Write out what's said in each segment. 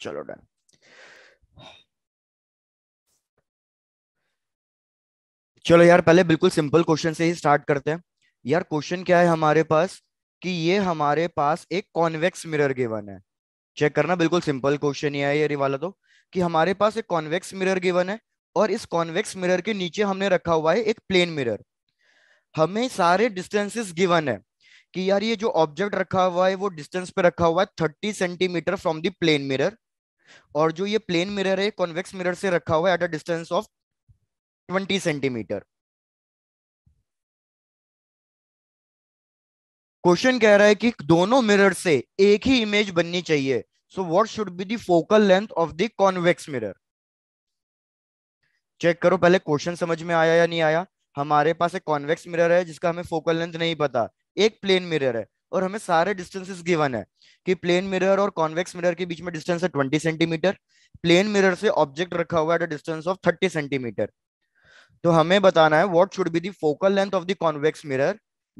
चलो डन चलो यार पहले बिल्कुल सिंपल क्वेश्चन से ही स्टार्ट करते हैं यार क्वेश्चन क्या है हमारे पास कि ये हमारे पास एक कॉन्वेक्स मिरर गिवन है चेक करना बिल्कुल सिंपल क्वेश्चन ही है ये वाला तो कि हमारे पास एक कॉन्वेक्स मिरर गिवन है और इस कॉन्वेक्स मिरर के नीचे हमने रखा हुआ है एक प्लेन मिरर हमें सारे डिस्टेंसेस गिवन है कि यार ये जो ऑब्जेक्ट रखा हुआ है वो डिस्टेंस पे रखा हुआ है thirty centimetre from the plane mirror और जो ये प्लेन मिरर है कॉन्वेक्स मिरर से रखा हुआ है at a distance of twenty centimetre question कह रहा है कि दोनों मिरर से एक ही इमेज बननी चाहिए so what should be the focal length of the convex mirror check करो पहले क्वेश्चन समझ में आया या नहीं आया हमारे पास एक कॉन्वेक्स मिरर है जिसका हमें फोकल लेंथ नहीं पता एक प्लेन मिरर है और हमें सारे डिस्टेंसेस गिवन है कि प्लेन मिरर और कॉन्वेक्स मिरर के बीच में डिस्टेंस है ट्वेंटी सेंटीमीटर प्लेन मिरर से ऑब्जेक्ट रखा हुआ है डिस्टेंस ऑफ थर्टी सेंटीमीटर तो हमें बताना है what should be the focal length of the convex mirror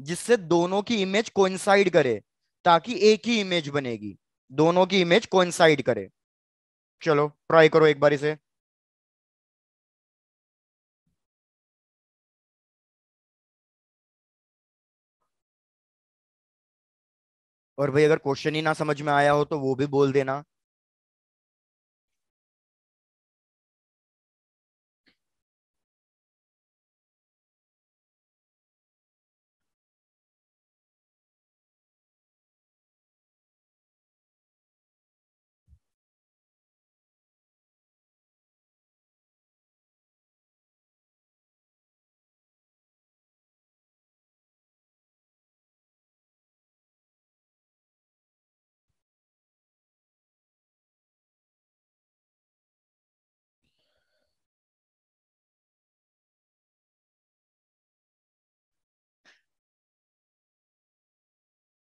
जिससे दोनों की इमेज कोइंसाइड करे ताकि एक ही इमेज बनेगी दोनों की इमेज कोइंसाइड करे चलो ट्राई करो एक बार इसे और भाई अगर क्वेश्चन ही ना समझ में आया हो तो वो भी बोल देना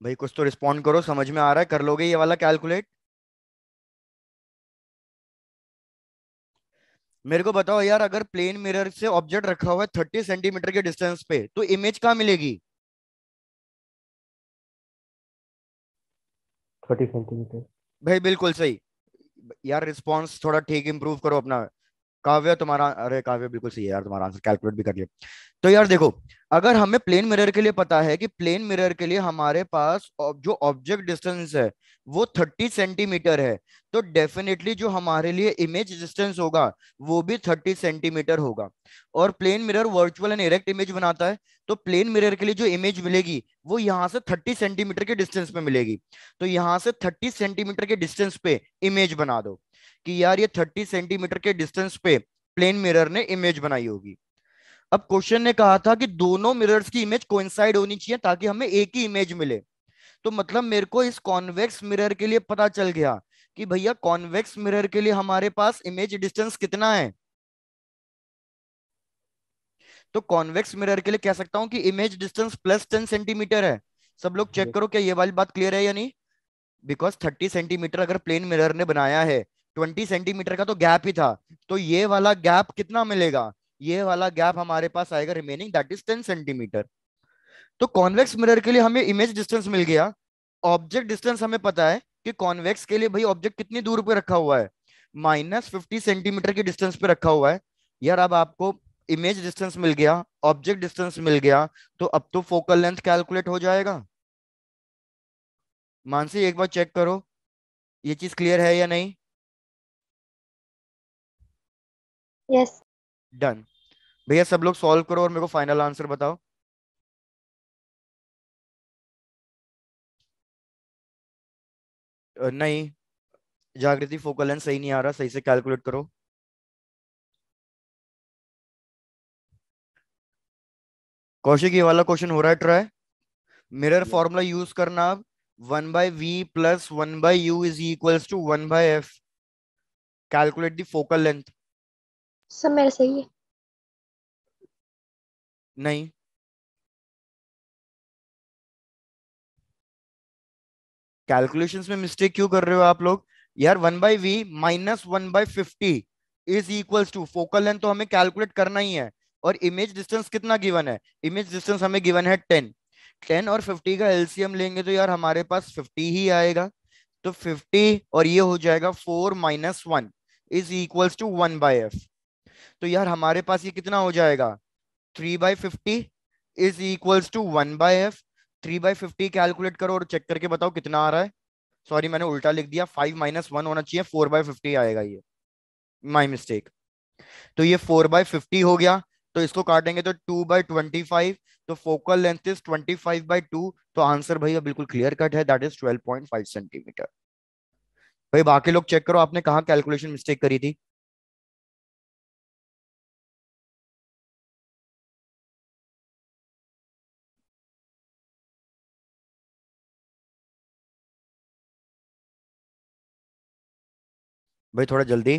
भाई कुछ तो रिस्पॉन्ड करो समझ में आ रहा है कर लोगे ये वाला कैलकुलेट मेरे को बताओ यार अगर प्लेन मिरर से ऑब्जेक्ट रखा हुआ है थर्टी सेंटीमीटर के डिस्टेंस पे तो इमेज कहा मिलेगी थर्टी सेंटीमीटर भाई बिल्कुल सही यार रिस्पॉन्स थोड़ा ठीक इम्प्रूव करो अपना काव्य तुम्हारा अरे काव्य बिल्कुल सही है यार तुम्हारा आंसर कैलकुलेट भी कर लिया तो यार देखो अगर हमें प्लेन मिरर के लिए पता है कि प्लेन मिरर के लिए हमारे पास जो ऑब्जेक्ट डिस्टेंस है वो थर्टी सेंटीमीटर है तो डेफिनेटली जो हमारे लिए इमेज डिस्टेंस होगा वो भी थर्टी सेंटीमीटर होगा और plane mirror virtual and erect image बनाता है तो प्लेन मिरर के लिए जो इमेज मिलेगी वो यहाँ से थर्टी सेंटीमीटर के डिस्टेंस पे मिलेगी तो यहाँ से थर्टी सेंटीमीटर के डिस्टेंस पे इमेज बना दो कि यार ये 30 सेंटीमीटर के डिस्टेंस पे प्लेन मिरर ने इमेज बनाई होगी अब क्वेश्चन ने कहा था कि दोनों मिरर्स की इमेज कोइंसाइड होनी चाहिए ताकि हमें एक ही इमेज मिले तो मतलब मेरे को इस कॉन्वेक्स मिरर के लिए पता चल गया कि भैया कॉन्वेक्स मिरर के लिए हमारे पास इमेज डिस्टेंस कितना है तो कॉन्वेक्स मिरर के लिए कह सकता हूं कि image distance plus ten centimetre है सब लोग चेक करो क्या ये वाली बात क्लियर है या नहीं बिकॉज थर्टी सेंटीमीटर अगर प्लेन मिरर ने बनाया है 20 सेंटीमीटर का तो गैप ही था तो ये वाला गैप कितना मिलेगा ये वाला गैप हमारे पास आएगा रिमेनिंग दैट इज 10 सेंटीमीटर तो कॉन्वेक्स मिरर के लिए हमें इमेज डिस्टेंस मिल गया ऑब्जेक्ट डिस्टेंस हमें पता है कि कॉन्वेक्स के लिए भाई ऑब्जेक्ट कितनी दूर पर रखा हुआ है माइनस फिफ्टी सेंटीमीटर के डिस्टेंस पे रखा हुआ है यार अब आपको इमेज डिस्टेंस मिल गया ऑब्जेक्ट डिस्टेंस मिल गया तो अब तो फोकल लेंथ कैलकुलेट हो जाएगा मानसी एक बार चेक करो ये चीज क्लियर है या नहीं यस डन भैया सब लोग सॉल्व करो और मेरे को फाइनल आंसर बताओ नहीं जागृति फोकल लेंथ सही नहीं आ रहा सही से कैलकुलेट करो कौशिक ये वाला क्वेश्चन हो रहा है ट्राई मिरर फॉर्मूला यूज करना अब one by v plus one by u is equals to one by f calculate the focal length सब मेरा सही है नहीं कैलकुलेशंस में मिस्टेक क्यों कर रहे हो आप लोग यार one by v minus one by fifty is equal to focal length तो हमें कैलकुलेट करना ही है और इमेज डिस्टेंस कितना गिवन है इमेज डिस्टेंस हमें गिवन है टेन टेन और फिफ्टी का एलसीएम लेंगे तो यार हमारे पास फिफ्टी ही आएगा तो फिफ्टी और ये हो जाएगा four minus one is equals to one by f तो यार हमारे पास ये कितना हो जाएगा three by fifty is equals to one by f three by fifty calculate करो और चेक करके बताओ कितना आ रहा है सॉरी मैंने उल्टा लिख दिया फाइव माइनस वन होना चाहिए फोर बाई फिफ्टी आएगा ये माई मिस्टेक तो ये फोर बाय फिफ्टी हो गया तो इसको काटेंगे तो टू बाई ट्वेंटी फाइव तो focal length is twenty five by two तो आंसर भैया बिल्कुल क्लियर कट है that is twelve point five centimetre भाई बाकी लोग चेक करो आपने कहा कैलकुलेशन मिस्टेक करी थी भाई थोड़ा जल्दी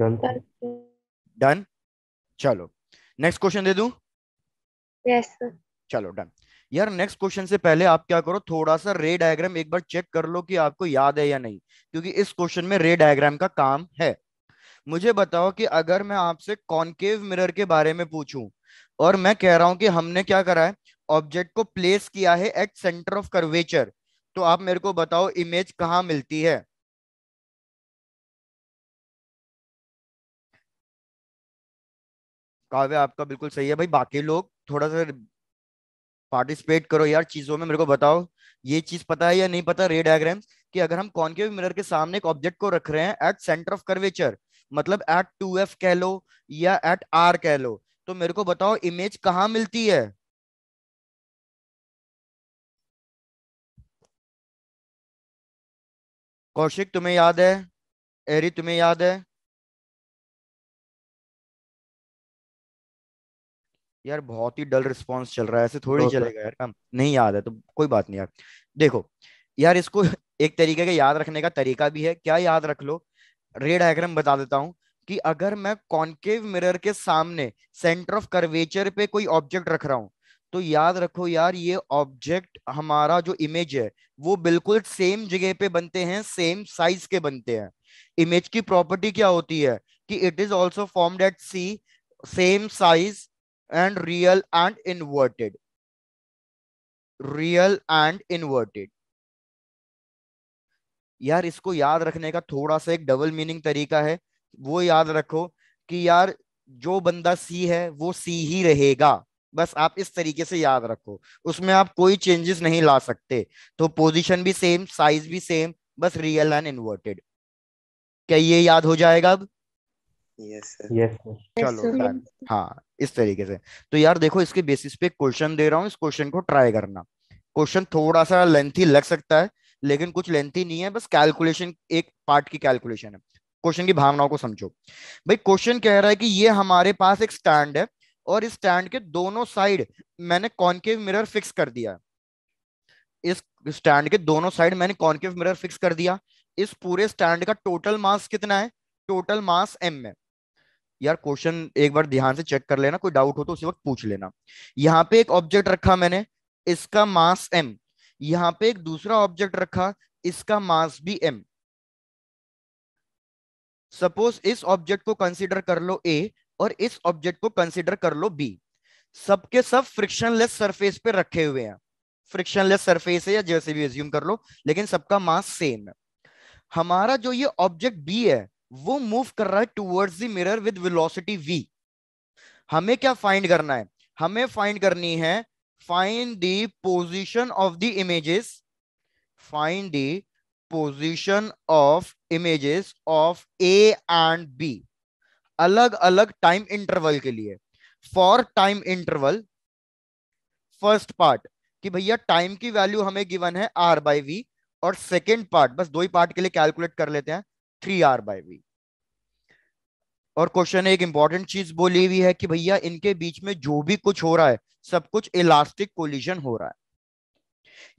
डन डन चलो नेक्स्ट क्वेश्चन दे दू yes, चलो डन यार नेक्स्ट क्वेश्चन से पहले आप क्या करो थोड़ा सा रे डायग्राम एक बार चेक कर लो कि आपको याद है या नहीं क्योंकि इस क्वेश्चन में रे डायग्राम का काम है मुझे बताओ कि अगर मैं आपसे कॉन्केव मिरर के बारे में पूछूं और मैं कह रहा हूं कि हमने क्या करा है ऑब्जेक्ट को प्लेस किया है एट सेंटर ऑफ कर्वेचर तो आप मेरे को बताओ इमेज कहाँ मिलती है काव्य आपका बिल्कुल सही है भाई बाकी लोग थोड़ा सा पार्टिसिपेट करो यार चीजों में मेरे को बताओ ये चीज पता है या नहीं पता रे डायग्राम कि अगर हम कॉनकेव मिरर के सामने एक ऑब्जेक्ट को रख रहे हैं एट सेंटर ऑफ कर्वेचर मतलब एट टू एफ कह लो या एट आर कह लो तो मेरे को बताओ इमेज कहाँ मिलती है कौशिक तुम्हें याद है एरी तुम्हें याद है यार बहुत ही डल रिस्पॉन्स चल रहा है ऐसे थोड़ी चलेगा यार काम नहीं याद है तो कोई बात नहीं यार देखो यार इसको एक तरीके का याद रखने का तरीका भी है क्या याद रख लो रे डायग्राम बता देता हूँ कि अगर मैं कॉन्केव मिरर के सामने सेंटर ऑफ कर्वेचर पे कोई ऑब्जेक्ट रख रहा हूँ तो याद रखो यार ये ऑब्जेक्ट हमारा जो इमेज है वो बिल्कुल सेम जगह पे बनते हैं सेम साइज के बनते हैं इमेज की प्रॉपर्टी क्या होती है कि it is also formed at C same size and real and inverted real and inverted यार इसको याद रखने का थोड़ा सा एक डबल मीनिंग तरीका है वो याद रखो कि यार जो बंदा सी है वो सी ही रहेगा बस आप इस तरीके से याद रखो उसमें आप कोई चेंजेस नहीं ला सकते तो पोजीशन भी सेम साइज भी सेम बस रियल एंड इन्वर्टेड क्या ये याद हो जाएगा अब चलो हाँ इस तरीके से तो यार देखो इसके बेसिस पे क्वेश्चन दे रहा हूँ इस क्वेश्चन को ट्राई करना क्वेश्चन थोड़ा सा लेंथी लग सकता है लेकिन कुछ लेंथी नहीं है बस कैलकुलेशन एक पार्ट की कैलकुलेशन है क्वेश्चन की भावनाओं को समझो भाई क्वेश्चन कह रहा है कि ये हमारे पास एक स्टैंड है और इस स्टैंड के दोनों साइड मैंने कॉन्केव मिरर फिक्स कर दिया इस स्टैंड के दोनों साइड मैंने कॉन्केव मिरर फिक्स कर दिया इस पूरे स्टैंड का टोटल मास कितना है टोटल मास एम है यार क्वेश्चन एक बार ध्यान से चेक कर लेना कोई डाउट हो तो उसी वक्त पूछ लेना यहाँ पे एक ऑब्जेक्ट रखा मैंने इसका मास एम यहाँ पे एक दूसरा ऑब्जेक्ट रखा इसका मास भी एम सपोज इस ऑब्जेक्ट को कंसिडर कर लो ए और इस ऑब्जेक्ट को कंसिडर कर लो बी सबके सब फ्रिक्शनलेस सरफेस पे रखे हुए हैं फ्रिक्शनलेस सरफेस है या जैसे भी एज्यूम कर लो लेकिन सबका मास सेम है हमारा जो ये ऑब्जेक्ट बी है वो मूव कर रहा है towards the mirror with velocity v हमें क्या फाइंड करना है हमें फाइंड करनी है find the position of the images find the position of images of A and B अलग अलग टाइम इंटरवल के लिए for time interval first part कि भैया टाइम की वैल्यू हमें गिवन है आर बाई वी और सेकेंड पार्ट बस दो ही पार्ट के लिए कैलकुलेट कर लेते हैं थ्री आर बाय वी और क्वेश्चन ने एक इंपॉर्टेंट चीज बोली हुई है कि भैया इनके बीच में जो भी कुछ हो रहा है सब कुछ इलास्टिक कोलिजन हो रहा है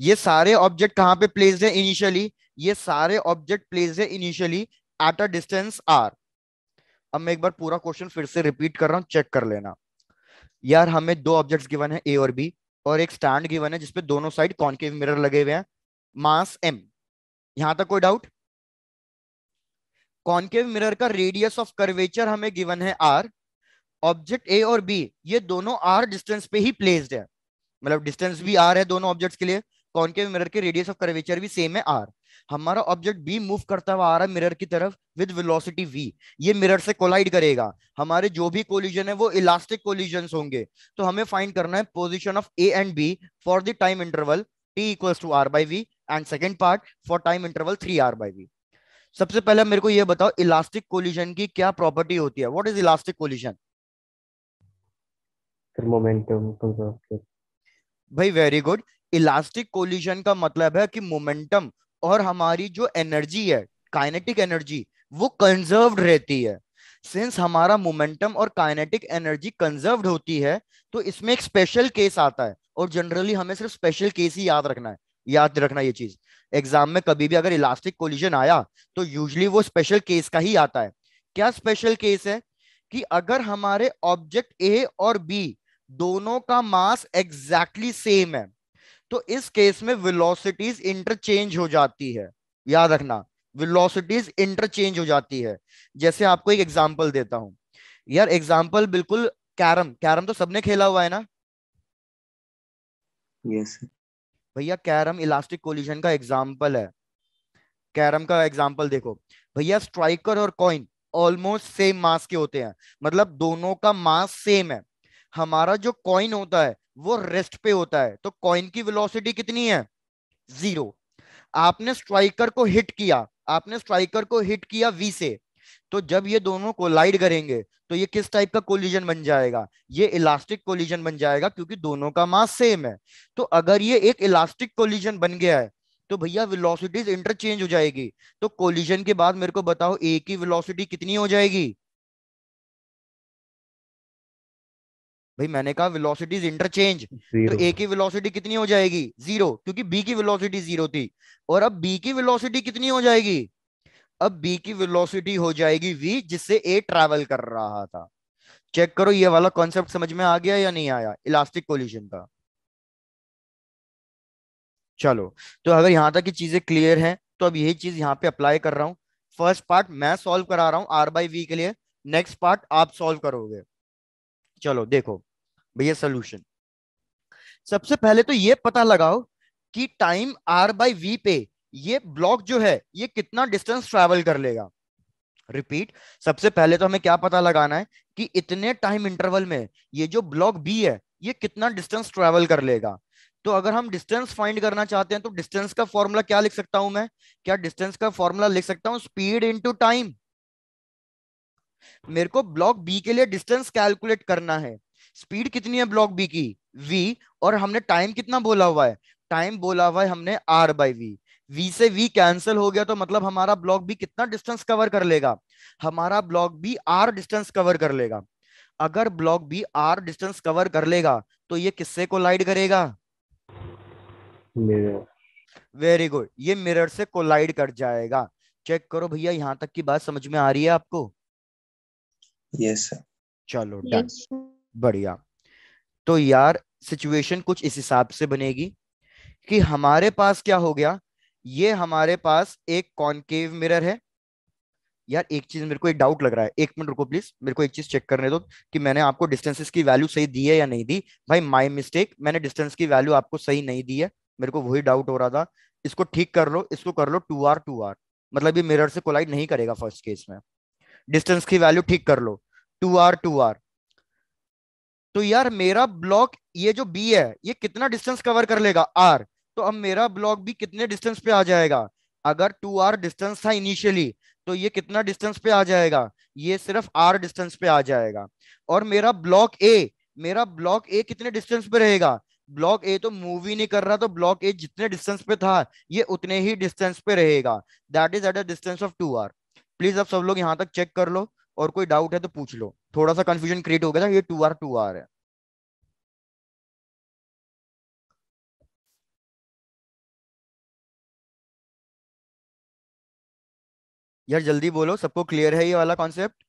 ये सारे ऑब्जेक्ट कहां पे प्लेस है इनिशियली ये सारे ऑब्जेक्ट प्लेस है initially at a distance R अब मैं एक बार पूरा क्वेश्चन फिर से रिपीट कर रहा हूं चेक कर लेना यार हमें दो ऑब्जेक्ट्स गिवन है ए और बी और एक स्टैंड गिवन है जिसपे दोनों साइड कॉन्केव मिरर लगे हुए हैं मास एम यहां तक कोई डाउट कॉन्केव मिरर का रेडियस ऑफ कर्वेचर हमें गिवन है आर ऑब्जेक्ट ए और बी ये दोनों आर डिस्टेंस पे ही प्लेस्ड है मतलब डिस्टेंस भी आर है दोनों ऑब्जेक्ट्स के लिए कॉन्केव मिरर के रेडियस ऑफ कर्वेचर भी सेम है आर हमारा ऑब्जेक्ट बी मूव करता हुआ आ रहा है मिरर की तरफ विद वेलोसिटी वी ये मिरर से कोलाइड करेगा हमारे जो भी कोलिजन है वो इलास्टिक कोलिजन होंगे तो हमें फाइंड करना है position of A and B for the time interval t equals to R by v and second part for time interval three R by v सबसे पहले मेरे को यह बताओ इलास्टिक कोलिजन की क्या प्रॉपर्टी होती है what is elastic collision momentum भाई वेरी गुड इलास्टिक कोलिजन का मतलब है कि मोमेंटम और हमारी जो एनर्जी है काइनेटिक एनर्जी वो कंजर्व रहती है सिंस हमारा मोमेंटम और काइनेटिक एनर्जी कंजर्व होती है तो इसमें एक स्पेशल केस आता है और जनरली हमें सिर्फ स्पेशल केस ही याद रखना है याद रखना ये चीज एग्जाम में कभी भी अगर इलास्टिक कोलिजन आया तो यूजली वो स्पेशल केस का ही आता है क्या स्पेशल केस है कि अगर हमारे ऑब्जेक्ट ए और बी दोनों का मास एग्जैक्टली सेम है तो इस केस में विलोसिटीज इंटरचेंज हो जाती है याद रखना विलोसिटीज इंटरचेंज हो जाती है जैसे आपको एक एग्जाम्पल देता हूं यार एग्जाम्पल बिल्कुल कैरम कैरम तो सबने खेला हुआ है ना यस yes. भैया कैरम इलास्टिक कोलिशन का एग्जाम्पल है कैरम का एग्जाम्पल देखो भैया स्ट्राइकर और कॉइन ऑलमोस्ट सेम मास के होते हैं मतलब दोनों का मास सेम है हमारा जो कॉइन होता है वो रेस्ट पे होता है तो कॉइन की वेलोसिटी कितनी है जीरो आपने स्ट्राइकर को हिट किया आपने स्ट्राइकर को हिट किया वी से तो जब ये दोनों कोलाइड करेंगे तो ये किस टाइप का कोलिजन बन जाएगा ये इलास्टिक कोलिजन बन जाएगा क्योंकि दोनों का मास सेम है तो अगर ये एक इलास्टिक कोलिजन बन गया है तो भैया वेलोसिटीज इंटरचेंज हो जाएगी तो कोलिजन के बाद मेरे को बताओ ए की वेलोसिटी कितनी हो जाएगी भाई मैंने कहा वेलोसिटीज इंटरचेंज तो ए की वेलोसिटी कितनी हो जाएगी जीरो क्योंकि बी की वेलोसिटी जीरो थी और अब बी की वेलोसिटी कितनी हो जाएगी अब बी की वेलोसिटी हो जाएगी वी जिससे ए ट्रैवल कर रहा था चेक करो ये वाला कॉन्सेप्ट समझ में आ गया या नहीं आया इलास्टिक कोलिशन का चलो तो अगर यहां तक की चीजें क्लियर हैं तो अब यही चीज यहां पे अप्लाई कर रहा हूं फर्स्ट पार्ट मैं सॉल्व करा रहा हूं आर बाई वी के लिए नेक्स्ट पार्ट आप सॉल्व करोगे चलो देखो भैया सोल्यूशन सबसे पहले तो ये पता लगाओ कि टाइम आर बाई वी पे ये ब्लॉक जो है ये कितना डिस्टेंस ट्रेवल कर लेगा रिपीट सबसे पहले तो हमें क्या पता लगाना है कि इतने टाइम इंटरवल में ये जो ब्लॉक बी है ये कितना डिस्टेंस ट्रेवल कर लेगा तो अगर हम डिस्टेंस फाइंड करना चाहते हैं तो डिस्टेंस का फॉर्मूला क्या लिख सकता हूं मैं क्या डिस्टेंस का फॉर्मूला लिख सकता हूं स्पीड इंटू टाइम मेरे को ब्लॉक बी के लिए डिस्टेंस कैलकुलेट करना है स्पीड कितनी है ब्लॉक बी की वी और हमने टाइम कितना बोला हुआ है टाइम बोला हुआ है हमने आर बाई वी वी से वी कैंसिल हो गया तो मतलब हमारा ब्लॉक भी कितना डिस्टेंस कवर कर लेगा हमारा ब्लॉक भी आर डिस्टेंस कवर कर लेगा अगर ब्लॉक भी आर डिस्टेंस कवर कर लेगा तो ये किससे कोलाइड करेगा वेरी गुड ये मिरर से कोलाइड कर जाएगा चेक करो भैया यहाँ तक की बात समझ में आ रही है आपको यस yes, चलो डन yes. बढ़िया तो यार सिचुएशन कुछ इस हिसाब से बनेगी कि हमारे पास क्या हो गया ये हमारे पास एक कॉनकेव मिरर है यार एक चीज मेरे को एक डाउट लग रहा है एक मिनट रुको प्लीज मेरे को एक चीज चेक करने दो कि मैंने आपको डिस्टेंसेस की वैल्यू सही दी है या नहीं दी भाई माय मिस्टेक मैंने डिस्टेंस की वैल्यू आपको सही नहीं दी है मेरे को वही डाउट हो रहा था इसको ठीक कर लो इसको कर लो टू आर टू आर मतलब ये मिरर से कोलाइड नहीं करेगा फर्स्ट केस में डिस्टेंस की वैल्यू ठीक कर लो टू आर टू आर तो यार मेरा ब्लॉक ये जो बी है ये कितना डिस्टेंस कवर कर लेगा आर तो अब मेरा ब्लॉक भी कितने डिस्टेंस पे आ जाएगा अगर टू आर डिस्टेंस था इनिशियली तो ये कितना डिस्टेंस पे आ जाएगा ये सिर्फ आर डिस्टेंस पे आ जाएगा और मेरा ब्लॉक ए मेरा ब्लॉक ए कितने डिस्टेंस पे रहेगा ब्लॉक ए तो मूव ही नहीं कर रहा तो ब्लॉक ए जितने डिस्टेंस पे था ये उतने ही डिस्टेंस पे रहेगा that is at a distance of two R please आप सब लोग यहाँ तक चेक कर लो और कोई डाउट है तो पूछ लो थोड़ा सा कंफ्यूजन क्रिएट हो गया था ये टू आर टू आर है यार जल्दी बोलो सबको क्लियर है ये वाला कॉन्सेप्ट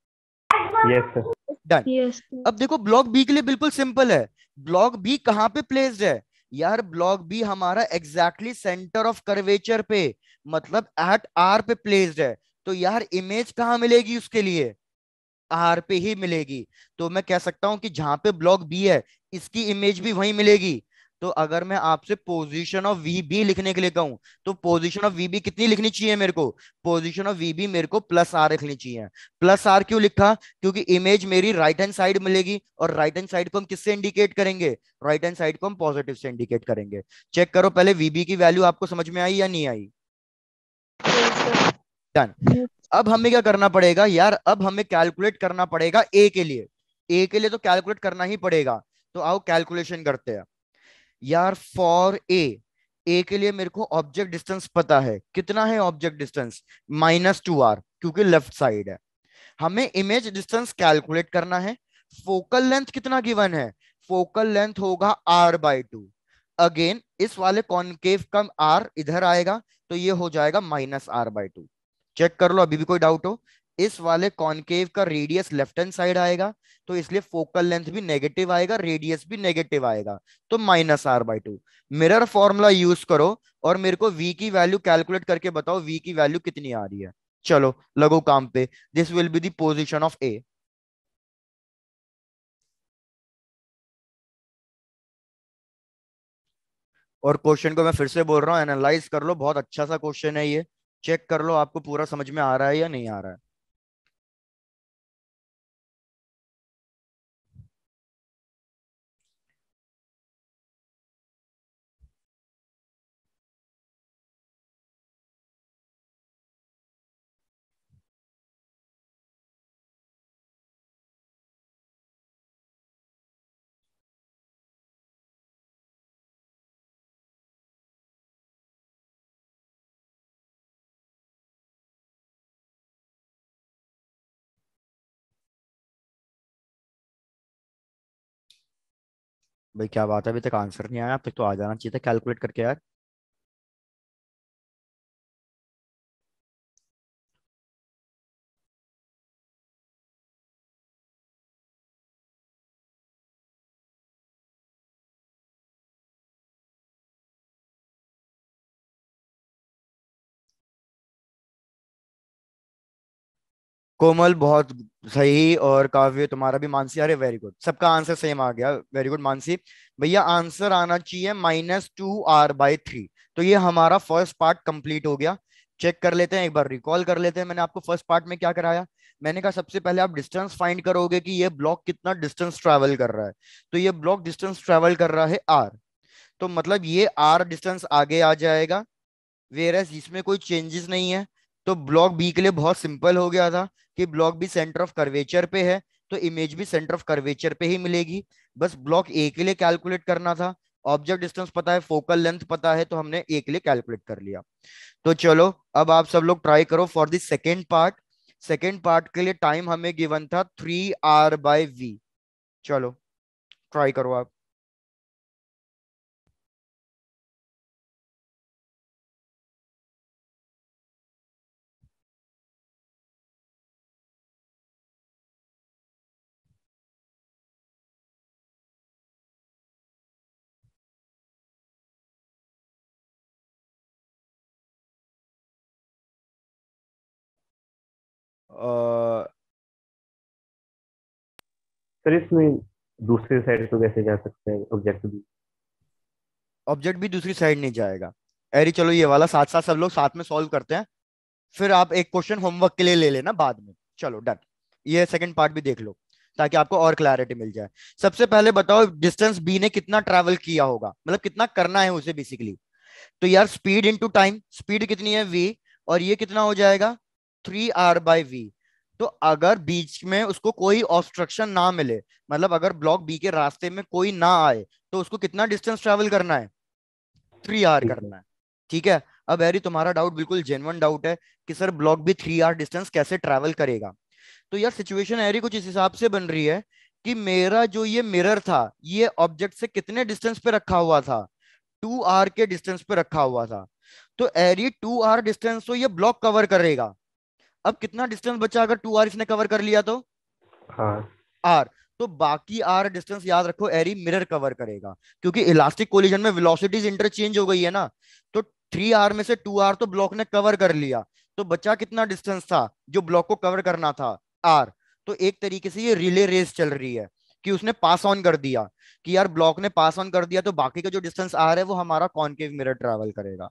यस yes, अब देखो ब्लॉक बी के लिए बिल्कुल सिंपल है ब्लॉक बी कहाँ पे प्लेस्ड है यार ब्लॉक बी हमारा एग्जैक्टली सेंटर ऑफ कर्वेचर पे मतलब एट आर पे प्लेस्ड है तो यार इमेज कहाँ मिलेगी उसके लिए आर पे ही मिलेगी तो मैं कह सकता हूँ कि जहां पे ब्लॉक बी है इसकी इमेज भी वहीं मिलेगी तो अगर मैं आपसे पोजिशन ऑफ वी बी लिखने के लिए कहूं तो पोजिशन ऑफ वी बी कितनी लिखनी चाहिए मेरे को पोजिशन ऑफ वी बी मेरे को प्लस आर लिखनी चाहिए प्लस आर क्यों लिखा क्योंकि इमेज मेरी राइट हैंड साइड मिलेगी और राइट हैंड साइड को हम किससे इंडिकेट करेंगे राइट हैंड साइड को हम पॉजिटिव से इंडिकेट करेंगे चेक करो पहले वीबी की वैल्यू आपको समझ में आई या नहीं आई डन अब हमें क्या करना पड़ेगा यार अब हमें कैलकुलेट करना पड़ेगा ए के लिए ए के लिए तो कैलकुलेट करना ही पड़ेगा तो आओ कैलकुलेशन करते हैं यार फॉर ए ए के लिए मेरे को ऑब्जेक्ट डिस्टेंस पता है कितना है object distance minus two R क्योंकि लेफ्ट साइड है हमें इमेज डिस्टेंस कैलकुलेट करना है फोकल लेंथ कितना गिवन है फोकल लेंथ होगा आर बाई टू अगेन इस वाले कॉनकेव का आर इधर आएगा तो ये हो जाएगा minus R by two check कर लो अभी भी कोई डाउट हो इस वाले कॉन्केव का रेडियस लेफ्ट हैंड साइड आएगा तो इसलिए फोकल लेंथ भी नेगेटिव आएगा रेडियस भी नेगेटिव आएगा तो minus R by two mirror formula use करो और मेरे को वी की वैल्यू कैलकुलेट करके बताओ वी की वैल्यू कितनी आ रही है चलो लगो काम पे this will be position of A और क्वेश्चन को मैं फिर से बोल रहा हूं एनालाइज कर लो बहुत अच्छा सा क्वेश्चन है ये चेक कर लो आपको पूरा समझ में आ रहा है या नहीं आ रहा है भाई क्या बात है अभी तक आंसर नहीं आया अब तक तो आ जाना चाहिए था कैलकुलेट करके यार कोमल बहुत सही और काव्य तुम्हारा भी मानसी अरे वेरी गुड सबका आंसर सेम आ गया वेरी गुड मानसी भैया आंसर आना चाहिए minus two R by three तो ये हमारा फर्स्ट पार्ट कंप्लीट हो गया चेक कर लेते हैं एक बार रिकॉल कर लेते हैं मैंने आपको फर्स्ट पार्ट में क्या कराया मैंने कहा सबसे पहले आप डिस्टेंस फाइंड करोगे कि ये ब्लॉक कितना डिस्टेंस ट्रैवल कर रहा है तो ये ब्लॉक डिस्टेंस ट्रेवल कर रहा है आर तो मतलब ये आर डिस्टेंस आगे आ जाएगा वेर एस इसमें कोई चेंजेस नहीं है तो ब्लॉक बी के लिए बहुत सिंपल हो गया था कि block B centre of curvature पे है तो इमेज भी सेंटर ऑफ कर्वेचर पे ही मिलेगी बस ब्लॉक ए के लिए कैलकुलेट करना था ऑब्जेक्ट डिस्टेंस पता है फोकल लेंथ पता है तो हमने ए के लिए कैलकुलेट कर लिया तो चलो अब आप सब लोग ट्राई करो for the second part second part के लिए टाइम हमें गिवन था थ्री आर बाय वी चलो ट्राई करो आप सर इसमें दूसरी साइड तो कैसे जा सकते हैं ऑब्जेक्ट भी ऑब्जेक्ट भी दूसरी साइड नहीं जाएगा अरे चलो ये वाला साथ साथ सब लोग साथ में सॉल्व करते हैं फिर आप एक क्वेश्चन होमवर्क के लिए ले लेना बाद में चलो डन ये सेकंड पार्ट भी देख लो ताकि आपको और क्लैरिटी मिल जाए सबसे पहले बताओ डिस्टेंस बी ने कितना ट्रैवल किया होगा मतलब कितना करना है उसे बेसिकली तो यार स्पीड इनटू टाइम स्पीड कितनी है वी और ये कितना हो जाएगा थ्री आर बाई वी तो अगर बीच में उसको कोई ऑब्स्ट्रक्शन ना मिले मतलब अगर ब्लॉक बी के रास्ते में कोई ना आए तो उसको कितना डिस्टेंस ट्रेवल करना है थ्री आर करना है ठीक है अब हैरी तुम्हारा डाउट बिल्कुल जेनवन डाउट है कि sir block B three R distance कैसे ट्रेवल करेगा तो यार सिचुएशन हैरी कुछ इस हिसाब से बन रही है कि मेरा जो ये मिरर था ये ऑब्जेक्ट से कितने डिस्टेंस पे रखा हुआ था टू आर के डिस्टेंस पे रखा हुआ था तो एरी टू आर डिस्टेंस तो ये ब्लॉक कवर करेगा अब कितना डिस्टेंस बचा अगर टू आर इसने कवर कर लिया तो हाँ। आर तो बाकी आर डिस्टेंस याद रखो एरी मिरर कवर करेगा क्योंकि इलास्टिक कोलिजन में वेलोसिटीज इंटरचेंज हो गई है ना तो थ्री आर में से टू आर तो ब्लॉक ने कवर कर लिया तो बचा कितना डिस्टेंस था जो ब्लॉक को कवर करना था आर तो एक तरीके से ये रिले रेस चल रही है कि उसने पास ऑन कर दिया कि यार ब्लॉक ने पास ऑन कर दिया तो बाकी का जो डिस्टेंस आ रहा है वो हमारा कॉनकेव मिरर ट्रेवल करेगा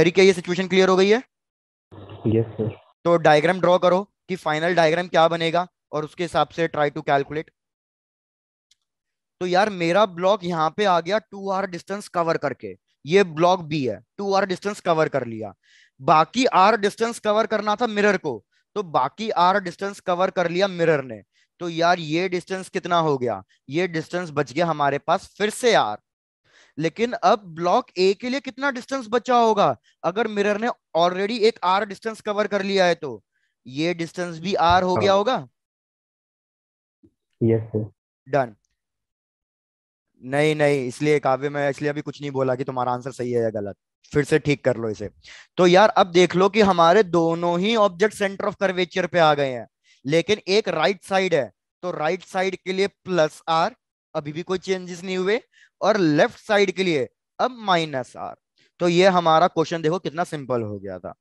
एरी क्या ये सिचुएशन क्लियर हो गई है यस yes, सर तो डायग्राम ड्रॉ करो कि फाइनल डायग्राम क्या बनेगा और उसके हिसाब से ट्राई टू कैलकुलेट तो यार मेरा ब्लॉक यहाँ पे आ गया टू आर डिस्टेंस कवर करके ये ब्लॉक बी है टू आर डिस्टेंस कवर कर लिया बाकी आर डिस्टेंस कवर करना था मिरर को तो बाकी आर डिस्टेंस कवर कर लिया मिरर ने तो यार ये डिस्टेंस कितना हो गया ये डिस्टेंस बच गया हमारे पास फिर से यार लेकिन अब ब्लॉक ए के लिए कितना डिस्टेंस बचा होगा अगर मिरर ने ऑलरेडी एक आर डिस्टेंस कवर कर लिया है तो ये डिस्टेंस भी आर हो गया हाँ। होगा यस डन नहीं नहीं इसलिए काव्य में इसलिए अभी कुछ नहीं बोला कि तुम्हारा आंसर सही है या गलत फिर से ठीक कर लो इसे तो यार अब देख लो कि हमारे दोनों ही ऑब्जेक्ट सेंटर ऑफ कर्वेचर पे आ गए हैं लेकिन एक राइट साइड है तो राइट साइड के लिए प्लस आर अभी भी कोई चेंजेस नहीं हुए और लेफ्ट साइड के लिए अब माइनस आर तो ये हमारा क्वेश्चन देखो कितना सिंपल हो गया था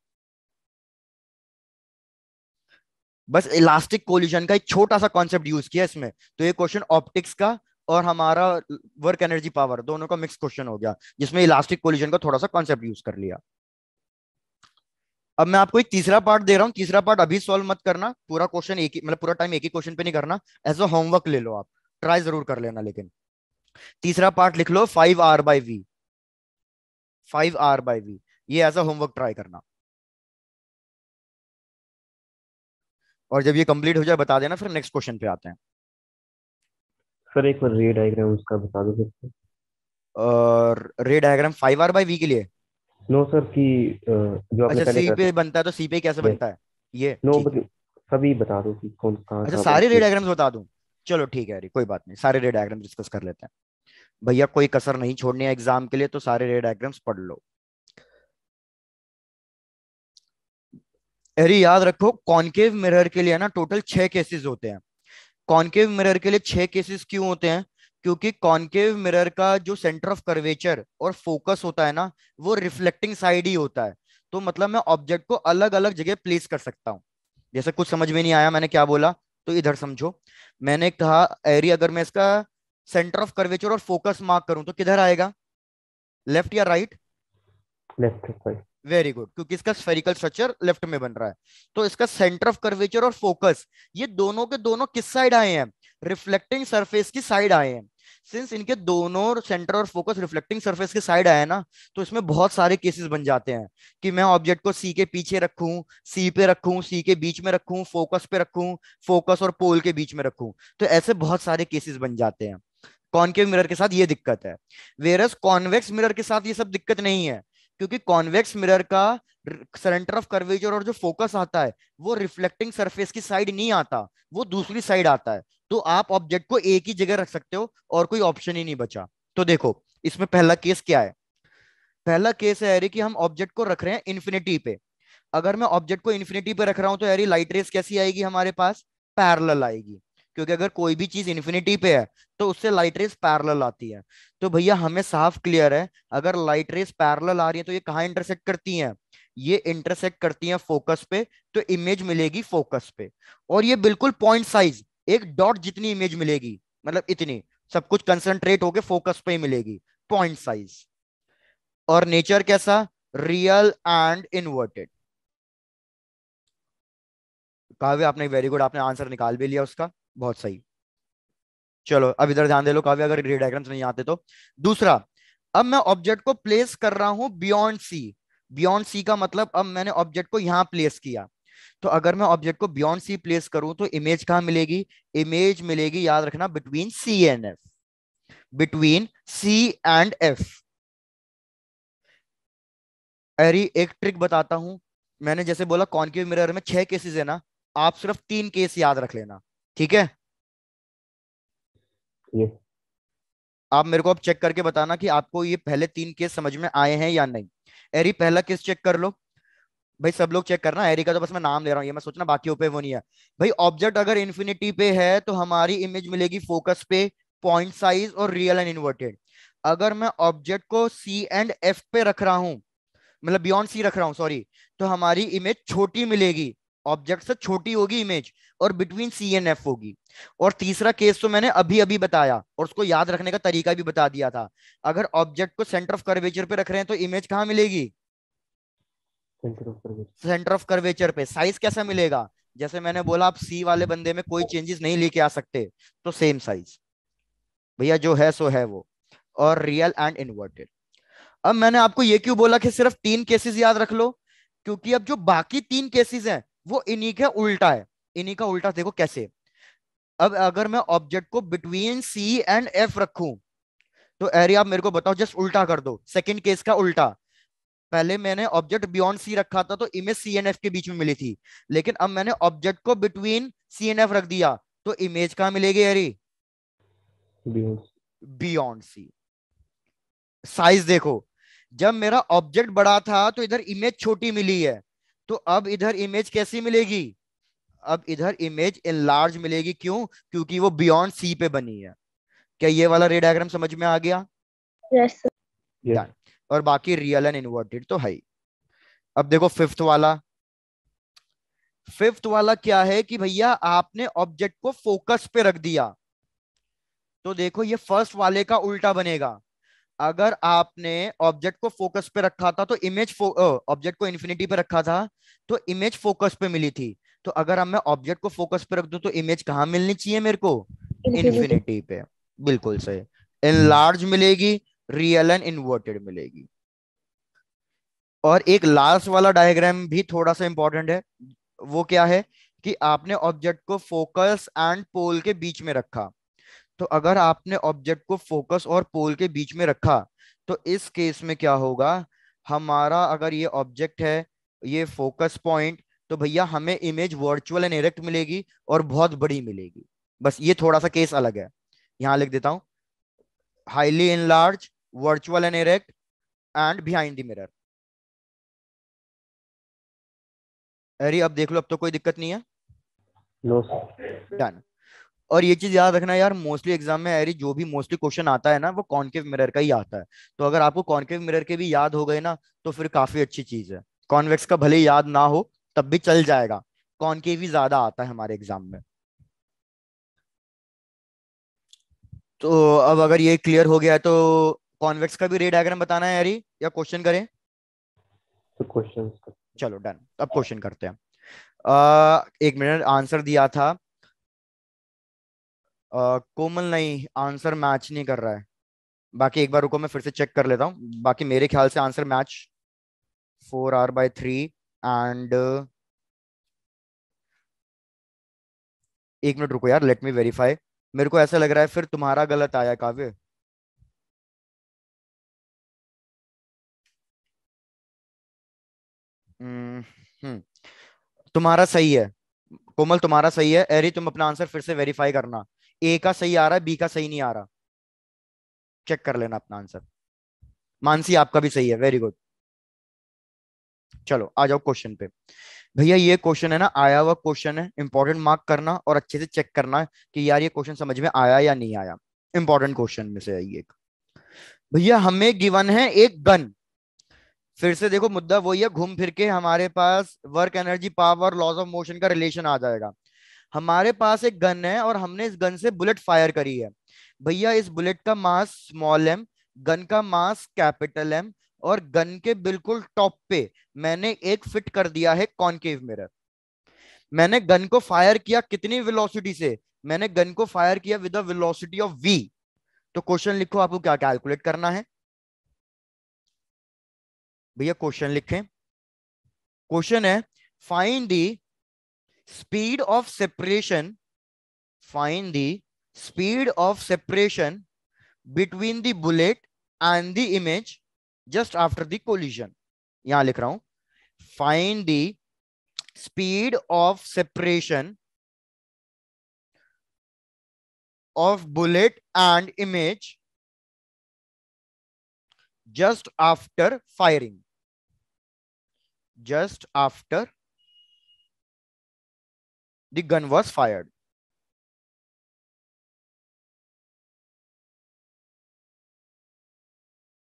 बस इलास्टिक कोल्यूशन का एक छोटा सा कॉन्सेप्ट यूज किया इसमें तो ये क्वेश्चन ऑप्टिक्स का और हमारा वर्क एनर्जी पावर दोनों का मिक्स क्वेश्चन हो गया जिसमें इलास्टिक कोल्यूशन का थोड़ा सा कॉन्सेप्ट यूज कर लिया अब मैं आपको एक तीसरा पार्ट दे रहा हूं तीसरा पार्ट अभी सॉल्व मत करना पूरा क्वेश्चन एक ही मतलब पूरा टाइम एक ही क्वेश्चन पे नहीं करना एज अ होमवर्क ले लो आप ट्राई जरूर कर लेना लेकिन तीसरा पार्ट लिख लो five R by V five R by V ये एज अ होमवर्क ट्राई करना और जब ये कंप्लीट हो जाए बता देना फिर नेक्स्ट क्वेश्चन पे आते हैं सर एक बार रे डायग्राम उसका बता दो फिर और ray diagram five R by V के लिए नो सर की जो अच्छा सी पे बनता है तो सी पे कैसे बनता है ये नो सभी बता दो कि कौन कहाँ अच्छा सारे रे डायग्राम्स बता दूं चलो ठीक है अरे कोई बात नहीं सारे रे डायग्राम डिस्कस कर लेते हैं भैया कोई कसर नहीं छोड़नी है एग्जाम के लिए तो सारे रे डायग्राम्स पढ़ लो अरे याद रखो कॉन्केव मिरर के लिए ना टोटल छह केसेस होते हैं कॉन्केव मिरर के लिए छह केसेस क्यों होते हैं क्योंकि कॉन्केव मिरर का जो सेंटर ऑफ कर्वेचर और फोकस होता है ना वो रिफ्लेक्टिंग साइड ही होता है तो मतलब मैं ऑब्जेक्ट को अलग अलग जगह प्लेस कर सकता हूँ जैसे कुछ समझ में नहीं आया मैंने क्या बोला तो इधर समझो मैंने कहा एरी अगर मैं इसका सेंटर ऑफ कर्वेचर और फोकस मार्क करूं तो किधर आएगा लेफ्ट या राइट लेफ्ट वेरी गुड क्योंकि इसका स्फेरिकल स्ट्रक्चर लेफ्ट में बन रहा है तो इसका सेंटर ऑफ कर्वेचर और फोकस ये दोनों के दोनों किस साइड आए हैं रिफ्लेक्टिंग सरफेस की साइड आए हैं सिंस इनके दोनों सेंटर और फोकस रिफ्लेक्टिंग सरफेस के साइड आए ना तो इसमें बहुत सारे केसेस बन जाते हैं कि मैं ऑब्जेक्ट को सी के पीछे रखूं सी पे रखूं सी के बीच में रखूं फोकस पे रखूं फोकस और पोल के बीच में रखूं तो ऐसे बहुत सारे केसेस बन जाते हैं कॉन्केव मिरर के साथ ये दिक्कत है वेरस कॉन्वेक्स मिरर के साथ ये सब दिक्कत नहीं है क्योंकि कॉन्वेक्स मिरर का सेंटर ऑफ कर्वेचर और जो फोकस आता है वो रिफ्लेक्टिंग सरफेस की साइड नहीं आता वो दूसरी साइड आता है तो आप ऑब्जेक्ट को एक ही जगह रख सकते हो और कोई ऑप्शन ही नहीं बचा तो देखो इसमें पहला केस क्या है पहला केस है अरे कि हम ऑब्जेक्ट को रख रहे हैं इन्फिनिटी पे अगर मैं ऑब्जेक्ट को इन्फिनिटी पे रख रहा हूं तो अरे लाइट रेस कैसी आएगी हमारे पास पैरल आएगी क्योंकि अगर कोई भी चीज इन्फिनिटी पे है तो उससे लाइट रेस पैरल आती है तो भैया हमें साफ क्लियर है अगर लाइट रेस पैरल आ रही है तो ये कहाँ इंटरसेक्ट करती है ये इंटरसेक्ट करती है फोकस पे तो इमेज मिलेगी फोकस पे और ये बिल्कुल पॉइंट साइज एक डॉट जितनी इमेज मिलेगी मतलब इतनी सब कुछ कंसंट्रेट होके फोकस पे ही मिलेगी पॉइंट साइज और नेचर कैसा रियल एंड इनवर्टेड काव्य आपने वेरी गुड आपने आंसर निकाल भी लिया उसका बहुत सही चलो अब इधर ध्यान दे लो काव्य अगर ग्रेड नहीं आते तो दूसरा अब मैं ऑब्जेक्ट को प्लेस कर रहा हूं बियॉन्ड सी बियॉन्ड सी का मतलब अब मैंने ऑब्जेक्ट को यहां प्लेस किया तो अगर मैं ऑब्जेक्ट को बियॉन्ड सी प्लेस करूं तो इमेज कहाँ मिलेगी इमेज मिलेगी याद रखना between C and F between C and F अरे एक ट्रिक बताता हूं मैंने जैसे बोला कॉन्क्यू मिरर में छह केसेस है ना आप सिर्फ तीन केस याद रख लेना ठीक है आप मेरे को अब चेक करके बताना कि आपको ये पहले तीन केस समझ में आए हैं या नहीं एरी पहला केस चेक कर लो भाई सब लोग चेक करना एरी का तो बस मैं नाम ले रहा हूँ ये मैं सोचना बाकी ऊपर वो नहीं है भाई ऑब्जेक्ट अगर इन्फिनिटी पे है तो हमारी इमेज मिलेगी फोकस पे पॉइंट साइज और रियल एंड इन्वर्टेड अगर मैं ऑब्जेक्ट को सी एंड एफ पे रख रहा हूँ मतलब बियॉन्ड सी रख रहा हूँ सॉरी तो हमारी इमेज छोटी मिलेगी ऑब्जेक्ट से छोटी होगी इमेज और बिटवीन सी एंड एफ होगी और तीसरा केस तो मैंने अभी अभी बताया और उसको याद रखने का तरीका भी बता दिया था अगर ऑब्जेक्ट को सेंटर ऑफ कर्वेचर पे रख रहे हैं तो इमेज कहाँ मिलेगी सेंटर ऑफ कर्वेचर पे साइज कैसा मिलेगा जैसे मैंने बोला आप सी वाले बंदे में कोई चेंजेस नहीं लेके आ सकते तो सेम साइज भैया जो है सो है वो और रियल एंड इनवर्टेड अब मैंने आपको ये क्यों बोला कि सिर्फ तीन केसेस याद रख लो क्योंकि अब जो बाकी तीन केसेस हैं वो इन्हीं के उल्टा है इन्हीं का उल्टा देखो कैसे अब अगर मैं ऑब्जेक्ट को बिटवीन सी एंड एफ रखू तो एरिया आप मेरे को बताओ जस्ट उल्टा कर दो सेकंड केस का उल्टा पहले मैंने ऑब्जेक्ट बियॉन्ड सी रखा था तो इमेज सी एंड एफ के बीच में मिली थी लेकिन अब मैंने ऑब्जेक्ट को बिटवीन सी एंड एफ रख दिया तो इमेज कहा मिलेगी एरी बियॉन्ड सी साइज देखो जब मेरा ऑब्जेक्ट बड़ा था तो इधर इमेज छोटी मिली है तो अब इधर इमेज कैसी मिलेगी अब इधर इमेज इन लार्ज मिलेगी क्यों क्योंकि वो बियॉन्ड सी पे बनी है क्या ये वाला रे डायग्राम समझ में आ गया yes, और बाकी रियल एंड इन्वर्टेड तो है अब देखो फिफ्थ वाला फिफ्थ वाला क्या है कि भैया आपने ऑब्जेक्ट को फोकस पे रख दिया तो देखो ये फर्स्ट वाले का उल्टा बनेगा अगर आपने ऑब्जेक्ट को फोकस पे रखा था तो इमेज ऑब्जेक्ट को इन्फिनिटी पे रखा था तो इमेज फोकस पे मिली थी तो अगर अब मैं ऑब्जेक्ट को फोकस पे रख दू तो इमेज कहाँ मिलनी चाहिए मेरे को इन्फिनिटी पे बिल्कुल सही इन लार्ज मिलेगी रियल एंड इनवर्टेड मिलेगी और एक लास्ट वाला डायग्राम भी थोड़ा सा इंपॉर्टेंट है वो क्या है कि आपने ऑब्जेक्ट को फोकस एंड पोल के बीच में रखा तो अगर आपने ऑब्जेक्ट को फोकस और पोल के बीच में रखा तो इस केस में क्या होगा हमारा अगर ये ऑब्जेक्ट है ये फोकस पॉइंट तो भैया हमें इमेज वर्चुअल एंड इरेक्ट मिलेगी और बहुत बड़ी मिलेगी बस ये थोड़ा सा केस अलग है यहां लिख देता हूं highly enlarge virtual and erect and behind the mirror अरे अब देख लो अब तो कोई दिक्कत नहीं है नो डन और ये चीज याद रखना यार मोस्टली एग्जाम में अरे जो भी मोस्टली क्वेश्चन आता है ना वो कॉन्केव मिरर का ही आता है तो अगर आपको कॉन्केव मिरर के भी याद हो गए ना तो फिर काफी अच्छी चीज है कॉन्वेक्स का भले याद ना हो तब भी चल जाएगा कॉन्केवी ज्यादा आता है हमारे एग्जाम में तो अब अगर ये क्लियर हो गया है तो कॉन्वेक्स का भी रे डायग्राम बताना है यारी या क्वेश्चन करें तो क्वेश्चन चलो डन अब क्वेश्चन करते हैं आ, एक मिनट आंसर दिया था आ, कोमल नहीं आंसर मैच नहीं कर रहा है बाकी एक बार रुको मैं फिर से चेक कर लेता हूँ बाकी मेरे ख्याल से answer match four R by three and uh, एक मिनट रुको यार लेट मी वेरीफाई मेरे को ऐसा लग रहा है फिर तुम्हारा गलत आया काव्य hmm, hmm. तुम्हारा सही है कोमल तुम्हारा सही है एरी तुम अपना आंसर फिर से वेरीफाई करना ए का सही आ रहा है बी का सही नहीं आ रहा चेक कर लेना अपना आंसर मानसी आपका भी सही है वेरी गुड चलो आ जाओ क्वेश्चन पे भैया ये क्वेश्चन है ना आया हुआ क्वेश्चन है इंपॉर्टेंट मार्क करना और अच्छे से चेक करना कि यार ये क्वेश्चन समझ में आया या नहीं आया इंपॉर्टेंट क्वेश्चन में से है ये भैया हमें गिवन है एक गन फिर से देखो मुद्दा वही है घूम फिर के हमारे पास work energy power laws of motion का रिलेशन आ जाएगा हमारे पास एक गन है और हमने इस गन से बुलेट फायर करी है भैया इस बुलेट का मास स्मॉल एम गन का मास कैपिटल एम और गन के बिल्कुल टॉप पे मैंने एक फिट कर दिया है कॉनकेव मिरर मैंने गन को फायर किया कितनी वेलोसिटी से मैंने गन को फायर किया विद वेलोसिटी ऑफ वी तो क्वेश्चन लिखो आपको क्या कैलकुलेट करना है भैया क्वेश्चन लिखें क्वेश्चन है find the speed of separation find the speed of separation between the bullet and the image just after the collision find the speed of separation of bullet and image just after firing just after the gun was fired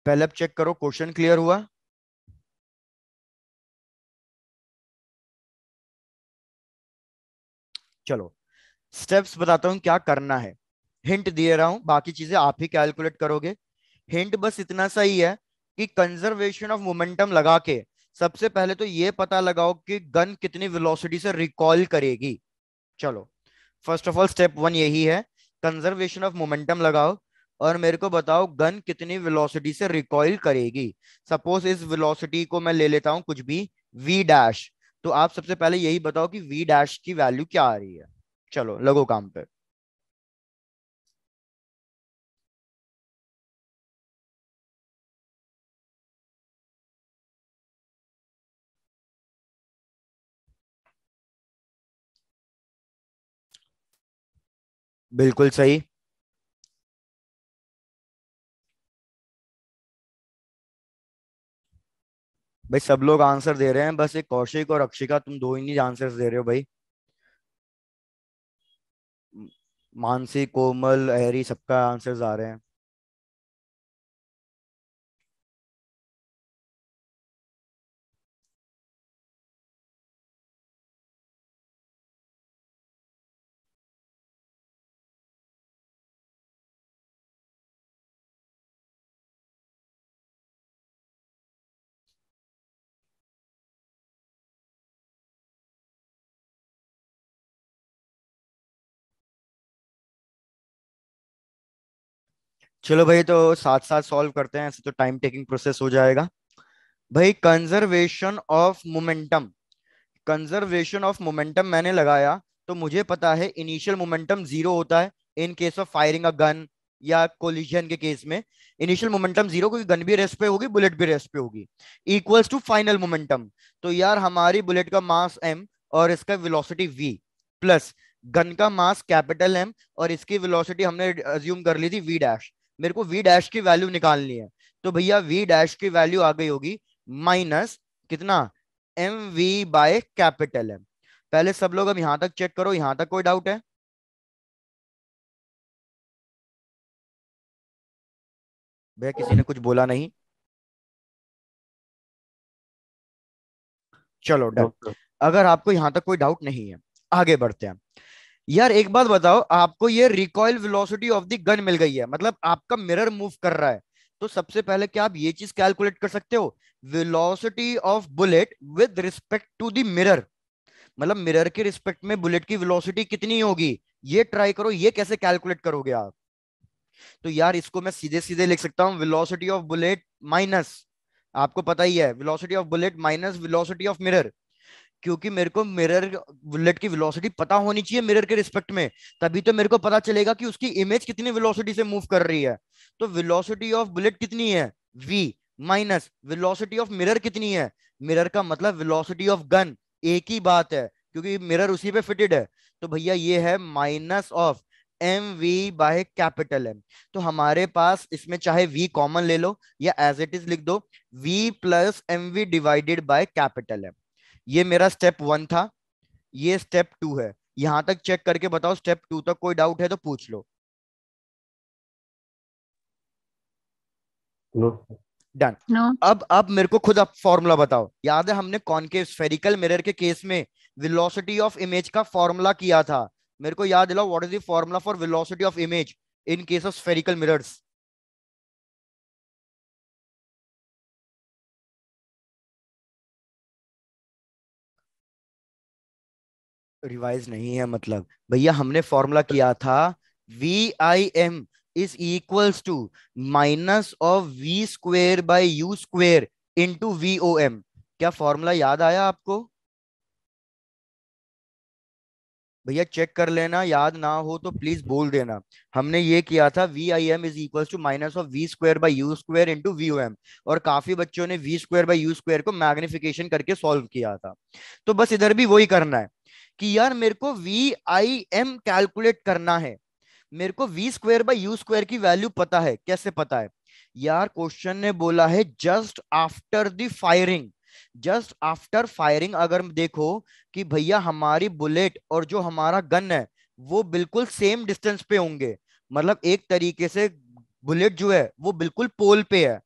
पहले आप check करो question clear हुआ चलो steps बताता हूं क्या करना है हिंट दे रहा हूं बाकी चीजें आप ही कैलकुलेट करोगे हिंट बस इतना सा ही है कि कंजर्वेशन ऑफ मोमेंटम लगा के सबसे पहले तो ये पता लगाओ कि गन कितनी वेलोसिटी से रिकॉल करेगी चलो first of all step one यही है कंजर्वेशन ऑफ मोमेंटम लगाओ और मेरे को बताओ गन कितनी वेलोसिटी से रिकॉइल करेगी सपोज इस वेलोसिटी को मैं ले लेता हूं कुछ भी वी डैश तो आप सबसे पहले यही बताओ कि वी डैश की वैल्यू क्या आ रही है चलो लगो काम पे बिल्कुल सही भाई सब लोग आंसर दे रहे हैं बस एक कौशिक और अक्षिका तुम दो ही नहीं आंसर दे रहे हो भाई मानसी कोमल एहरी सबका आंसर्स आ रहे हैं चलो भाई तो साथ साथ सॉल्व करते हैं ऐसे तो टाइम टेकिंग प्रोसेस हो जाएगा भाई conservation of momentum conservation of momentum मैंने लगाया तो मुझे पता है इनिशियल मोमेंटम जीरो होता है in case of firing a gun या कोलिजन के केस में इनिशियल मोमेंटम जीरो क्योंकि गन भी रेस्ट पे होगी बुलेट भी रेस्ट पे होगी इक्वल्स टू फाइनल मोमेंटम तो यार हमारी बुलेट का मास एम और इसका वेलोसिटी वी प्लस गन का मास कैपिटल एम और इसकी वेलोसिटी हमने अज्यूम कर ली थी वी डैश मेरे को वी डैश की वैल्यू निकालनी है तो भैया वी डैश की वैल्यू आ गई होगी माइनस कितना M V by capital M पहले सब लोग अब यहां तक चेक करो यहां तक कोई डाउट है भैया किसी ने कुछ बोला नहीं चलो डाउट अगर आपको यहां तक कोई डाउट नहीं है आगे बढ़ते हैं यार एक बात बताओ आपको ये recoil velocity of the gun मिल गई है मतलब आपका मिरर मूव कर रहा है तो सबसे पहले क्या आप ये चीज कैलकुलेट कर सकते हो velocity of bullet with respect to the mirror मतलब मिरर के रिस्पेक्ट में बुलेट की वेलोसिटी कितनी होगी ये ट्राई करो ये कैसे कैलकुलेट करोगे आप तो यार इसको मैं सीधे सीधे लिख सकता हूँ विलोसिटी ऑफ बुलेट माइनस आपको पता ही है velocity of bullet minus velocity of mirror क्योंकि मेरे को मिरर बुलेट की वेलोसिटी पता होनी चाहिए मिरर के रिस्पेक्ट में तभी तो मेरे को पता चलेगा कि उसकी इमेज कितनी वेलोसिटी से मूव कर रही है तो वेलोसिटी ऑफ बुलेट कितनी है v minus velocity of mirror कितनी है मिरर का मतलब वेलोसिटी ऑफ गन एक ही बात है क्योंकि मिरर उसी पे फिटेड है तो भैया ये है minus of M V by capital M तो हमारे पास इसमें चाहे वी कॉमन ले लो या एज इट इज लिख दो V plus M V divided by capital M ये मेरा स्टेप वन था ये स्टेप टू है यहां तक चेक करके बताओ स्टेप टू तक कोई डाउट है तो पूछ लो डन no. no. अब अब मेरे को खुद अब फॉर्मूला बताओ याद है हमने कॉनकेव स्फेरिकल मिरर के केस में वेलोसिटी ऑफ इमेज का फॉर्मूला किया था मेरे को याद दिलाओ what is the formula for velocity of image in case of spherical mirrors revise नहीं है मतलब भैया हमने फॉर्मूला किया था V I M is equals to minus of V square by U square into V O M क्या formula याद आया आपको भैया चेक कर लेना याद ना हो तो प्लीज बोल देना हमने ये किया था V I M is equal to minus of V square by U square into V O M और काफी बच्चों ने V square by U square को मैग्निफिकेशन करके सॉल्व किया था तो बस इधर भी वही करना है कि यार मेरे को वी आई एम कैलकुलेट करना है मेरे को V square by U square की वैल्यू पता है कैसे पता है यार क्वेश्चन ने बोला है just after the firing just after firing अगर देखो कि भैया हमारी बुलेट और जो हमारा गन है वो बिल्कुल सेम डिस्टेंस पे होंगे मतलब एक तरीके से बुलेट जो है वो बिल्कुल पोल पे है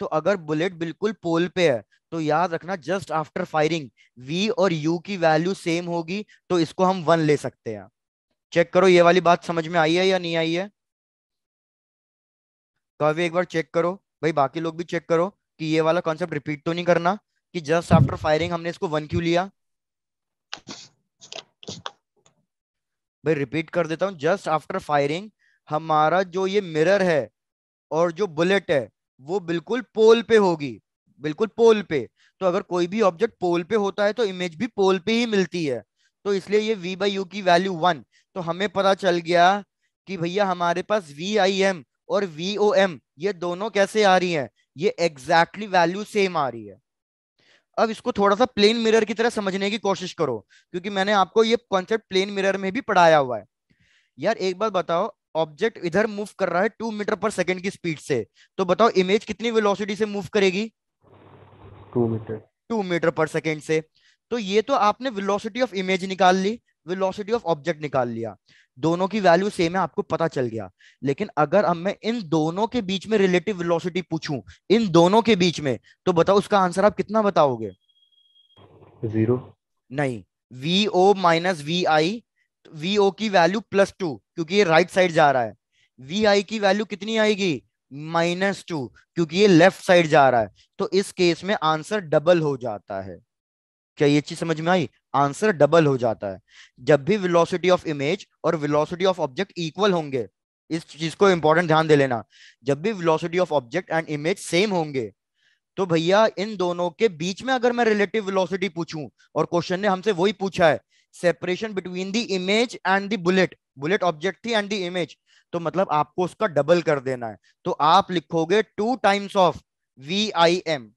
तो अगर बुलेट बिल्कुल पोल पे है तो याद रखना जस्ट आफ्टर फायरिंग v और u की वैल्यू सेम होगी तो इसको हम वन ले सकते हैं चेक करो ये वाली बात समझ में आई है या नहीं आई है कभी एक बार चेक करो भाई बाकी लोग भी चेक करो कि ये वाला कॉन्सेप्ट रिपीट तो नहीं करना कि जस्ट आफ्टर फायरिंग हमने इसको वन क्यों लिया भाई रिपीट कर देता हूं जस्ट आफ्टर फायरिंग हमारा जो ये मिरर है और जो बुलेट है वो बिल्कुल पोल पे होगी बिल्कुल पोल पे तो अगर कोई भी ऑब्जेक्ट पोल पे होता है तो इमेज भी पोल पे ही मिलती है तो इसलिए ये वी बाई यू की वैल्यू वन तो हमें पता चल गया कि भैया हमारे पास वी आई एम और वी ओ एम ये दोनों कैसे आ रही हैं ये एग्जैक्टली वैल्यू सेम आ रही है अब इसको थोड़ा सा प्लेन मिरर की तरह समझने की कोशिश करो क्योंकि मैंने आपको ये कॉन्सेप्ट प्लेन मिरर में भी पढ़ाया हुआ है यार एक बार बताओ ऑब्जेक्ट इधर मूव कर रहा है टू मीटर पर सेकंड की स्पीड से तो बताओ इमेज कितनी वेलोसिटी से मूव करेगी two metre two metre per second से तो ये तो आपने वेलोसिटी ऑफ इमेज निकाल ली वेलोसिटी ऑफ ऑब्जेक्ट निकाल लिया दोनों की वैल्यू सेम है आपको पता चल गया लेकिन अगर अब मैं इन दोनों के बीच में रिलेटिव वेलोसिटी पूछूं इन दोनों के बीच में तो बताओ उसका आंसर आप कितना बताओगे जीरो नहीं V O minus V I V O की वैल्यू प्लस टू क्योंकि ये राइट साइड जा रहा है वी आई की वैल्यू कितनी आएगी माइनस टू क्योंकि ये लेफ्ट साइड जा रहा है तो इस केस में आंसर डबल हो जाता है क्या ये चीज समझ में आई आंसर डबल हो जाता है जब भी वेलोसिटी ऑफ इमेज और वेलोसिटी ऑफ ऑब्जेक्ट इक्वल होंगे इस चीज को इंपॉर्टेंट ध्यान दे लेना जब भी velocity of object and image same होंगे तो भैया इन दोनों के बीच में अगर मैं रिलेटिव वेलोसिटी पूछूं और क्वेश्चन ने हमसे वही पूछा है separation between the image and the bullet bullet object थी एंड द इमेज तो मतलब आपको उसका डबल कर देना है तो आप लिखोगे two times of V I M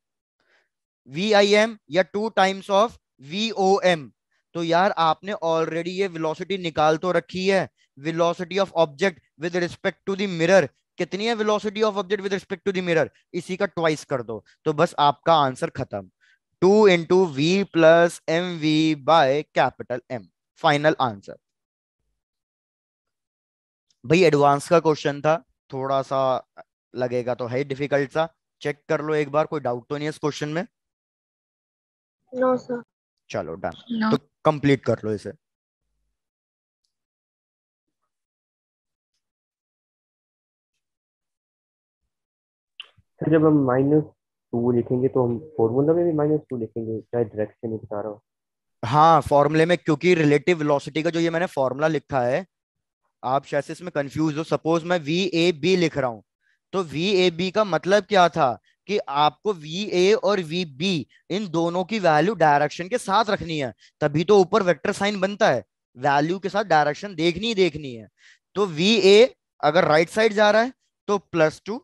V I M या two times of V O M तो यार आपने ऑलरेडी ये वेलोसिटी निकाल तो रखी है velocity of object with respect to the mirror कितनी है velocity of object with respect to the mirror इसी का ट्वाइस कर दो तो बस आपका आंसर खत्म two into V plus M V by capital M final answer भाई एडवांस का क्वेश्चन था थोड़ा सा लगेगा तो है डिफिकल्ट सा चेक कर लो एक बार कोई डाउट तो नहीं है इस क्वेश्चन में नो सर चलो डन तो कंप्लीट कर लो इसे जब हम माइनस टू लिखेंगे तो हम फॉर्मूला में भी माइनस टू लिखेंगे चाहे डायरेक्शन ही बता रहा हूँ हाँ फॉर्मूले में क्योंकि रिलेटिव वेलोसिटी का जो ये मैंने फॉर्मूला लिखा है आप शायद इसमें कंफ्यूज हो सपोज मैं वी ए बी लिख रहा हूँ तो वी ए बी का मतलब क्या था कि आपको वी ए और वी बी इन दोनों की वैल्यू डायरेक्शन के साथ रखनी है तभी तो ऊपर वेक्टर साइन बनता है वैल्यू के साथ डायरेक्शन देखनी ही देखनी है तो वी ए अगर राइट right साइड जा रहा है तो प्लस टू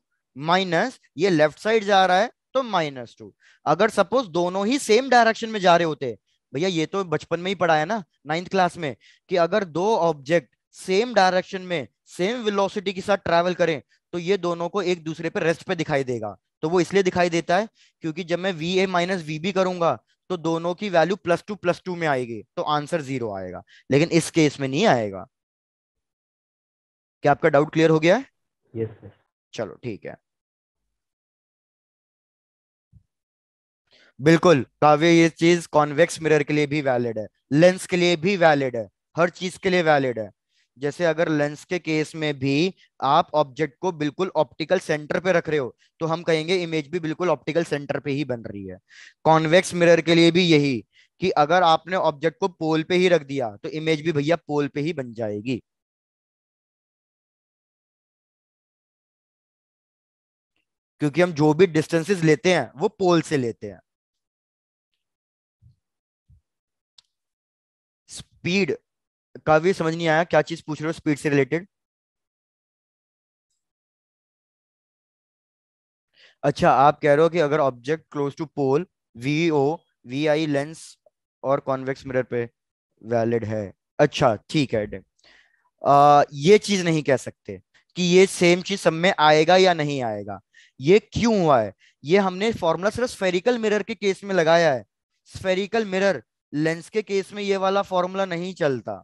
माइनस ये लेफ्ट साइड जा रहा है तो माइनस टू अगर सपोज दोनों ही सेम डायरेक्शन में जा रहे होते भैया ये तो बचपन में ही पढ़ाया ना नाइन्थ क्लास में कि अगर दो ऑब्जेक्ट सेम डायरेक्शन में सेम वेलोसिटी के साथ ट्रैवल करें तो ये दोनों को एक दूसरे पे रेस्ट पे दिखाई देगा तो वो इसलिए दिखाई देता है क्योंकि जब मैं V A minus V B करूंगा तो दोनों की value plus two plus two में आएगी तो आंसर जीरो आएगा लेकिन इस केस में नहीं आएगा क्या आपका डाउट क्लियर हो गया है yes, चलो ठीक है बिल्कुल काव्य ये चीज कॉन्वेक्स मिरर के लिए भी वैलिड है लेंस के लिए भी वैलिड है हर चीज के लिए वैलिड है जैसे अगर लेंस के केस में भी आप ऑब्जेक्ट को बिल्कुल ऑप्टिकल सेंटर पे रख रहे हो तो हम कहेंगे इमेज भी बिल्कुल ऑप्टिकल सेंटर पे ही बन रही है कॉन्वेक्स मिरर के लिए भी यही कि अगर आपने ऑब्जेक्ट को पोल पे ही रख दिया तो इमेज भी भैया पोल पे ही बन जाएगी क्योंकि हम जो भी डिस्टेंसेस लेते हैं वो पोल से लेते हैं स्पीड काव्य समझ नहीं आया क्या चीज पूछ रहे हो स्पीड से रिलेटेड अच्छा आप कह रहे हो कि अगर object close to pole O V I lens और कॉन्वेक्स मिरर पे वैलिड है अच्छा ठीक है आ, ये चीज नहीं कह सकते कि ये सेम चीज सब में आएगा या नहीं आएगा ये क्यों हुआ है ये हमने फॉर्मूला सिर्फ स्फेरिकल मिरर के केस में लगाया है स्फेरिकल मिरर लेंस के केस में ये वाला फॉर्मूला नहीं चलता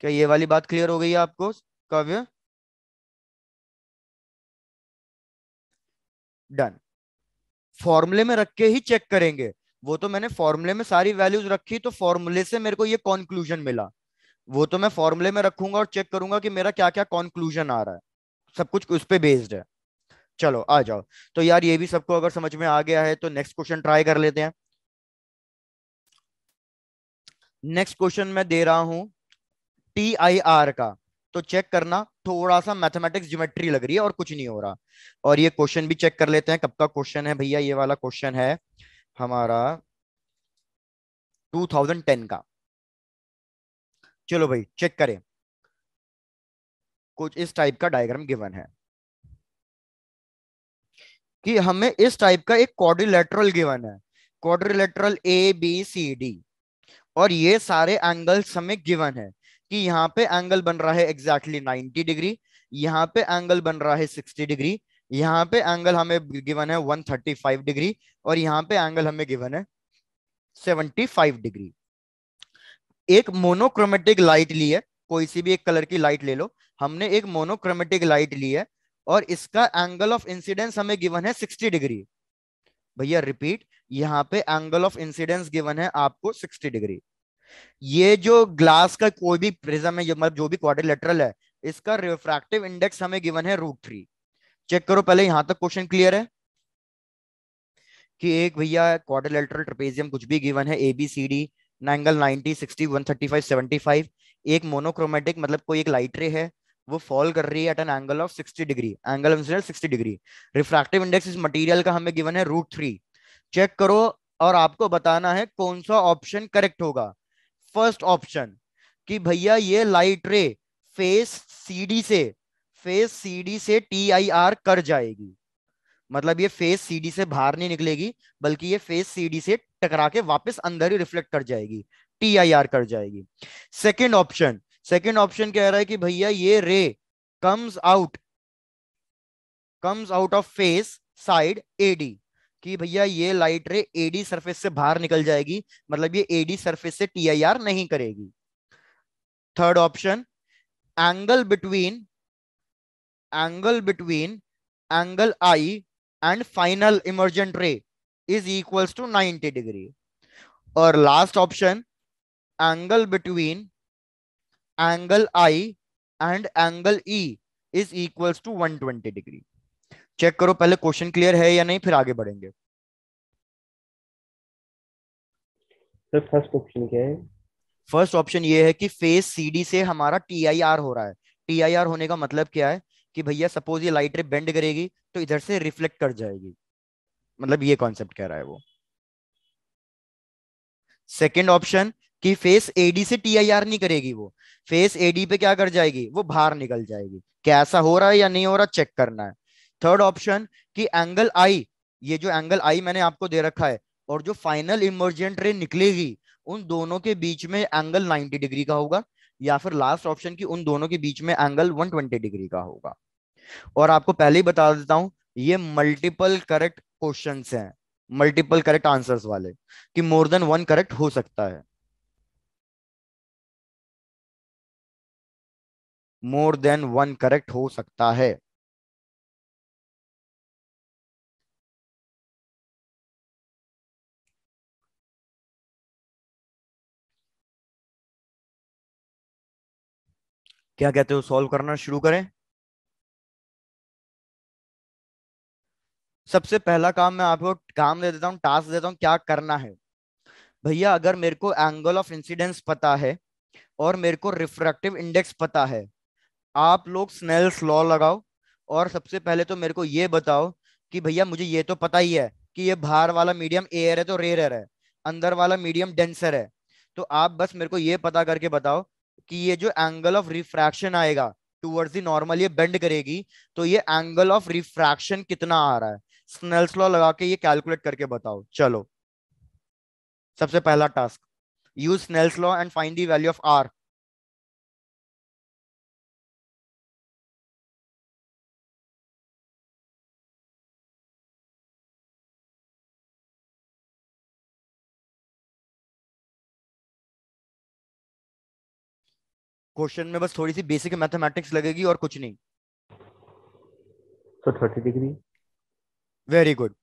क्या ये वाली बात क्लियर हो गई है आपको काव्य डन फॉर्मूले में रख के ही चेक करेंगे वो तो मैंने फॉर्मूले में सारी वैल्यूज रखी तो फॉर्मूले से मेरे को ये कॉन्क्लूजन मिला वो तो मैं फॉर्मूले में रखूंगा और चेक करूंगा कि मेरा क्या क्या कॉन्क्लूजन आ रहा है सब कुछ उस पर बेस्ड है चलो आ जाओ तो यार ये भी सबको अगर समझ में आ गया है तो नेक्स्ट क्वेश्चन ट्राई कर लेते हैं नेक्स्ट क्वेश्चन मैं दे रहा हूं टी आई आर का तो चेक करना थोड़ा सा मैथमेटिक्स ज्योमेट्री लग रही है और कुछ नहीं हो रहा और ये क्वेश्चन भी चेक कर लेते हैं कब का क्वेश्चन है भैया ये वाला क्वेश्चन है हमारा 2010 का चलो भाई चेक करें कुछ इस टाइप का डायग्राम गिवन है कि हमें इस टाइप का एक कॉर्डिलेटरल गिवन है quadrilateral A B C D और ये सारे एंगल्स हमें गिवन है कि यहाँ पे एंगल बन रहा है एग्जैक्टली नाइनटी डिग्री यहाँ पे एंगल बन रहा है सिक्सटी डिग्री यहाँ पे एंगल हमें गिवन है वन थर्टी फाइव डिग्री और यहाँ पे एंगल हमें गिवन है सेवेंटी फाइव डिग्री एक मोनोक्रोमेटिक लाइट ली है कोई सी भी एक कलर की लाइट ले लो हमने एक मोनोक्रोमेटिक लाइट ली है और इसका एंगल ऑफ इंसिडेंस हमें गिवन है सिक्सटी डिग्री भैया रिपीट यहाँ पे एंगल ऑफ इंसिडेंस गिवन है आपको सिक्सटी डिग्री ये जो ग्लास का कोई भी प्रिज्म है मतलब जो भी क्वाड्रिलेटरल है इसका रिफ्रैक्टिव इंडेक्स हमें गिवन है रूट थ्री चेक करो पहले यहां तक क्वेश्चन क्लियर है कि एक भैया क्वाड्रिलेटरल ट्रेपेजियम कुछ भी गिवन है A B C D B C D angle 90 60 135 75 एक मोनोक्रोमेटिक मतलब कोई एक लाइट रे है वो फॉल कर रही है at an angle of 60 degree angle of incident 60 degree refractive index इस मटेरियल का हमें गिवन है रूट थ्री चेक करो और आपको बताना है कौन सा ऑप्शन करेक्ट होगा फर्स्ट ऑप्शन कि भैया ये लाइट रे फेस सीडी से फेस सीडी से टी आई आर कर जाएगी मतलब ये फेस सीडी से बाहर नहीं निकलेगी बल्कि ये फेस सीडी से टकरा के वापस अंदर ही रिफ्लेक्ट कर जाएगी टी आई आर कर जाएगी सेकेंड ऑप्शन सेकेंड ऑप्शन कह रहा है कि भैया ये ray comes out comes out of face side AD कि भैया ये लाइट रे एडी सरफेस से बाहर निकल जाएगी मतलब ये एडी सरफेस से टी नहीं करेगी third option angle between angle between angle I and final emergent ray is equals to 90 degree और last option angle between angle I and angle E is equals to 120 degree check करो पहले question clear है या नहीं फिर आगे बढ़ेंगे first option क्या है फर्स्ट ऑप्शन ये है कि फेस सीडी से हमारा टीआईआर हो रहा है टीआईआर होने का मतलब क्या है कि भैया सपोज ये लाइट रेप बेंड करेगी तो इधर से रिफ्लेक्ट कर जाएगी मतलब ये कॉन्सेप्ट कह रहा है वो सेकेंड ऑप्शन कि फेस एडी से टीआईआर नहीं करेगी वो फेस एडी पे क्या कर जाएगी वो बाहर निकल जाएगी क्या ऐसा हो रहा है या नहीं हो रहा चेक करना है थर्ड ऑप्शन कि एंगल आई ये जो एंगल आई मैंने आपको दे रखा है और जो फाइनल इमरजेंट रे निकलेगी उन दोनों के बीच में एंगल 90 डिग्री का होगा या फिर लास्ट ऑप्शन की उन दोनों के बीच में एंगल 120 डिग्री का होगा और आपको पहले ही बता देता हूं ये मल्टीपल करेक्ट क्वेश्चन हैं मल्टीपल करेक्ट आंसर्स वाले कि मोर देन वन करेक्ट हो सकता है मोर देन वन करेक्ट हो सकता है क्या कहते हो सॉल्व करना शुरू करें सबसे पहला काम मैं आपको काम दे देता हूँ टास्क देता हूं क्या करना है भैया अगर मेरे को एंगल ऑफ इंसिडेंस पता है और मेरे को रिफ्रैक्टिव इंडेक्स पता है आप लोग स्नेल्स लॉ लगाओ और सबसे पहले तो मेरे को ये बताओ कि भैया मुझे ये तो पता ही है कि ये बाहर वाला मीडियम एयर है तो रेयर है अंदर वाला मीडियम डेंसर है तो आप बस मेरे को ये पता करके बताओ कि ये जो एंगल ऑफ रिफ्रैक्शन आएगा टूवर्ड्स दी नॉर्मल ये बेंड करेगी तो ये एंगल ऑफ रिफ्रैक्शन कितना आ रहा है स्नेल्स लॉ लगा के ये कैलकुलेट करके बताओ चलो सबसे पहला task use Snell's law and find the value of R question में बस थोड़ी सी बेसिक मैथमेटिक्स लगेगी और कुछ नहीं तो थर्टी डिग्री वेरी गुड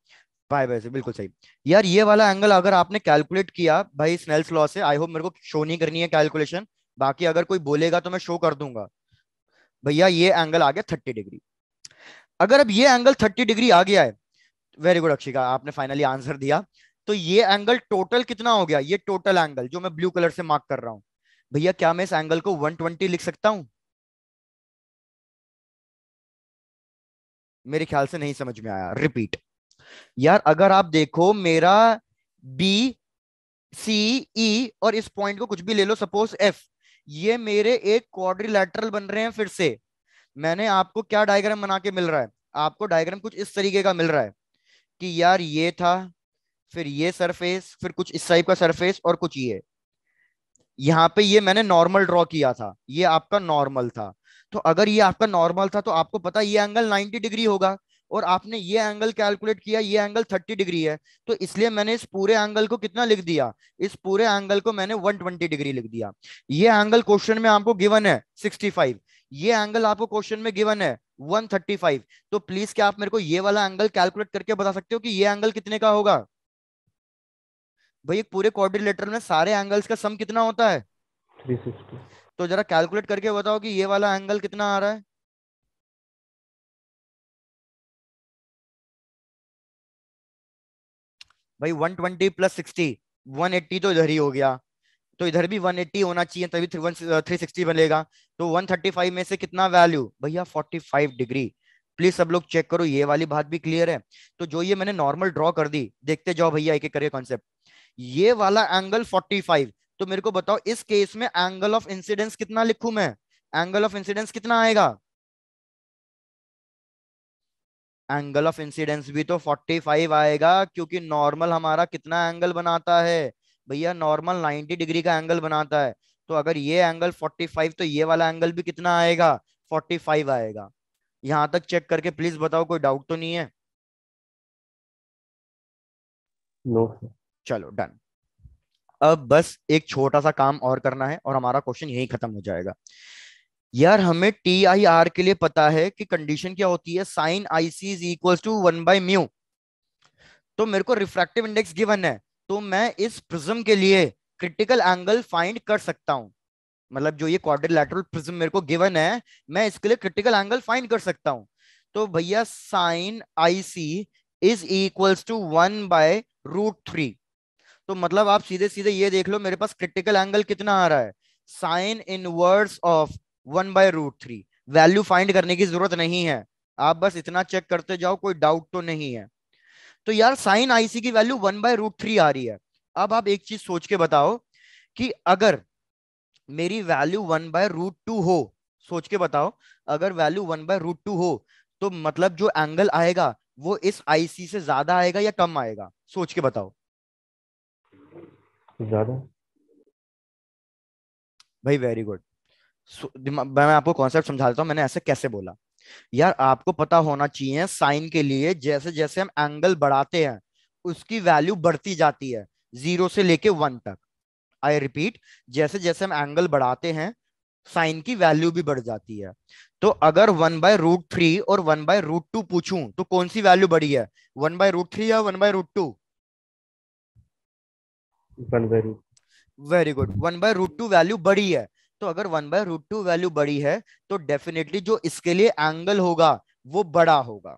भाई भाई बिल्कुल सही यार ये वाला एंगल अगर आपने कैलकुलेट किया भाई स्नेल्स लॉ से आई होप मेरे को शो नहीं करनी है कैलकुलेशन बाकी अगर कोई बोलेगा तो मैं शो कर दूंगा भैया ये एंगल आ गया थर्टी डिग्री अगर अब ये एंगल थर्टी डिग्री आ गया है वेरी गुड अक्षिका आपने फाइनली आंसर दिया तो ये एंगल टोटल कितना हो गया ये टोटल एंगल जो मैं ब्लू कलर से मार्क कर रहा हूँ भैया क्या मैं इस एंगल को 120 लिख सकता हूं मेरे ख्याल से नहीं समझ में आया रिपीट यार अगर आप देखो मेरा बी सी ई और इस पॉइंट को कुछ भी ले लो सपोज एफ ये मेरे एक क्वाड्रिलेटरल बन रहे हैं फिर से मैंने आपको क्या डायग्राम बना के मिल रहा है आपको डायग्राम कुछ इस तरीके का मिल रहा है कि यार ये था फिर ये सरफेस फिर कुछ इस टाइप का सरफेस और कुछ ये यहाँ पे ये मैंने नॉर्मल ड्रॉ किया था ये आपका नॉर्मल था तो अगर ये आपका नॉर्मल था तो आपको पता ये एंगल 90 डिग्री होगा और आपने ये एंगल कैलकुलेट किया ये एंगल 30 डिग्री है तो इसलिए मैंने इस पूरे एंगल को कितना लिख दिया इस पूरे एंगल को मैंने 120 डिग्री लिख दिया ये एंगल क्वेश्चन में आपको गिवन है 65 ये एंगल आपको क्वेश्चन में गिवन है 135 तो प्लीज क्या आप मेरे को ये वाला एंगल कैलकुलेट करके बता सकते हो कि ये एंगल कितने का होगा भाई एक पूरे क्वाड्रिलेटरल में सारे एंगल्स का सम कितना होता है 360 तो जरा कैलकुलेट करके बताओ कि ये वाला एंगल कितना आ रहा है भाई 120 ट्वेंटी प्लस सिक्सटी तो इधर ही हो गया तो इधर भी 180 होना चाहिए तभी थ्री सिक्सटी uh, बनेगा तो 135 में से कितना वैल्यू भैया 45 डिग्री प्लीज सब लोग चेक करो ये वाली बात भी क्लियर है तो जो ये मैंने नॉर्मल ड्रॉ कर दी देखते जाओ भैया एक एक करके कॉन्सेप्ट ये वाला एंगल 45 तो मेरे को बताओ इस केस में एंगल ऑफ इंसिडेंस कितना लिखू मैं एंगल ऑफ इंसिडेंस कितना आएगा एंगल ऑफ इंसिडेंस भी तो 45 आएगा क्योंकि नॉर्मल हमारा कितना एंगल बनाता है भैया नॉर्मल 90 डिग्री का एंगल बनाता है तो अगर ये एंगल 45 तो ये वाला एंगल भी कितना आएगा 45 आएगा यहां तक चेक करके प्लीज बताओ कोई डाउट तो नहीं है नो no. चलो डन अब बस एक छोटा सा काम और करना है और हमारा क्वेश्चन यही खत्म हो जाएगा यार हमें टी आई आर के लिए पता है कि कंडीशन क्या होती है sine I C is equal to one by mu तो मेरे को रिफ्रैक्टिव इंडेक्स गिवन है तो मैं इस प्रिज्म के लिए क्रिटिकल एंगल फाइंड कर सकता हूं मतलब जो ये क्वारल प्रिज्म मेरे को गिवन है मैं इसके लिए क्रिटिकल एंगल फाइंड कर सकता हूं तो भैया sine I C is equals to one by root three तो मतलब आप सीधे सीधे ये देख लो मेरे पास क्रिटिकल एंगल कितना आ रहा है sine inverse of one by root three value find करने की जरूरत नहीं है आप बस इतना चेक करते जाओ कोई डाउट तो नहीं है तो यार साइन आईसी की value one by root three आ रही है अब आप एक चीज सोच के बताओ कि अगर मेरी value one by root two हो सोच के बताओ अगर value one by root two हो तो मतलब जो एंगल आएगा वो इस आईसी से ज्यादा आएगा या कम आएगा सोच के बताओ ज्यादा भाई वेरी गुड मैं आपको कॉन्सेप्ट समझाता हूँ मैंने ऐसे कैसे बोला यार आपको पता होना चाहिए साइन के लिए जैसे जैसे हम एंगल बढ़ाते हैं उसकी वैल्यू बढ़ती जाती है जीरो से लेके वन तक आई रिपीट जैसे जैसे हम एंगल बढ़ाते हैं साइन की वैल्यू भी बढ़ जाती है तो अगर वन बाय रूट थ्री और वन बाय रूट टू पूछू तो कौन सी वैल्यू बढ़ी है वन बाय रूट थ्री या one by root two very good one by root two value बड़ी है तो अगर one by root two value बड़ी है तो डेफिनेटली जो इसके लिए एंगल होगा वो बड़ा होगा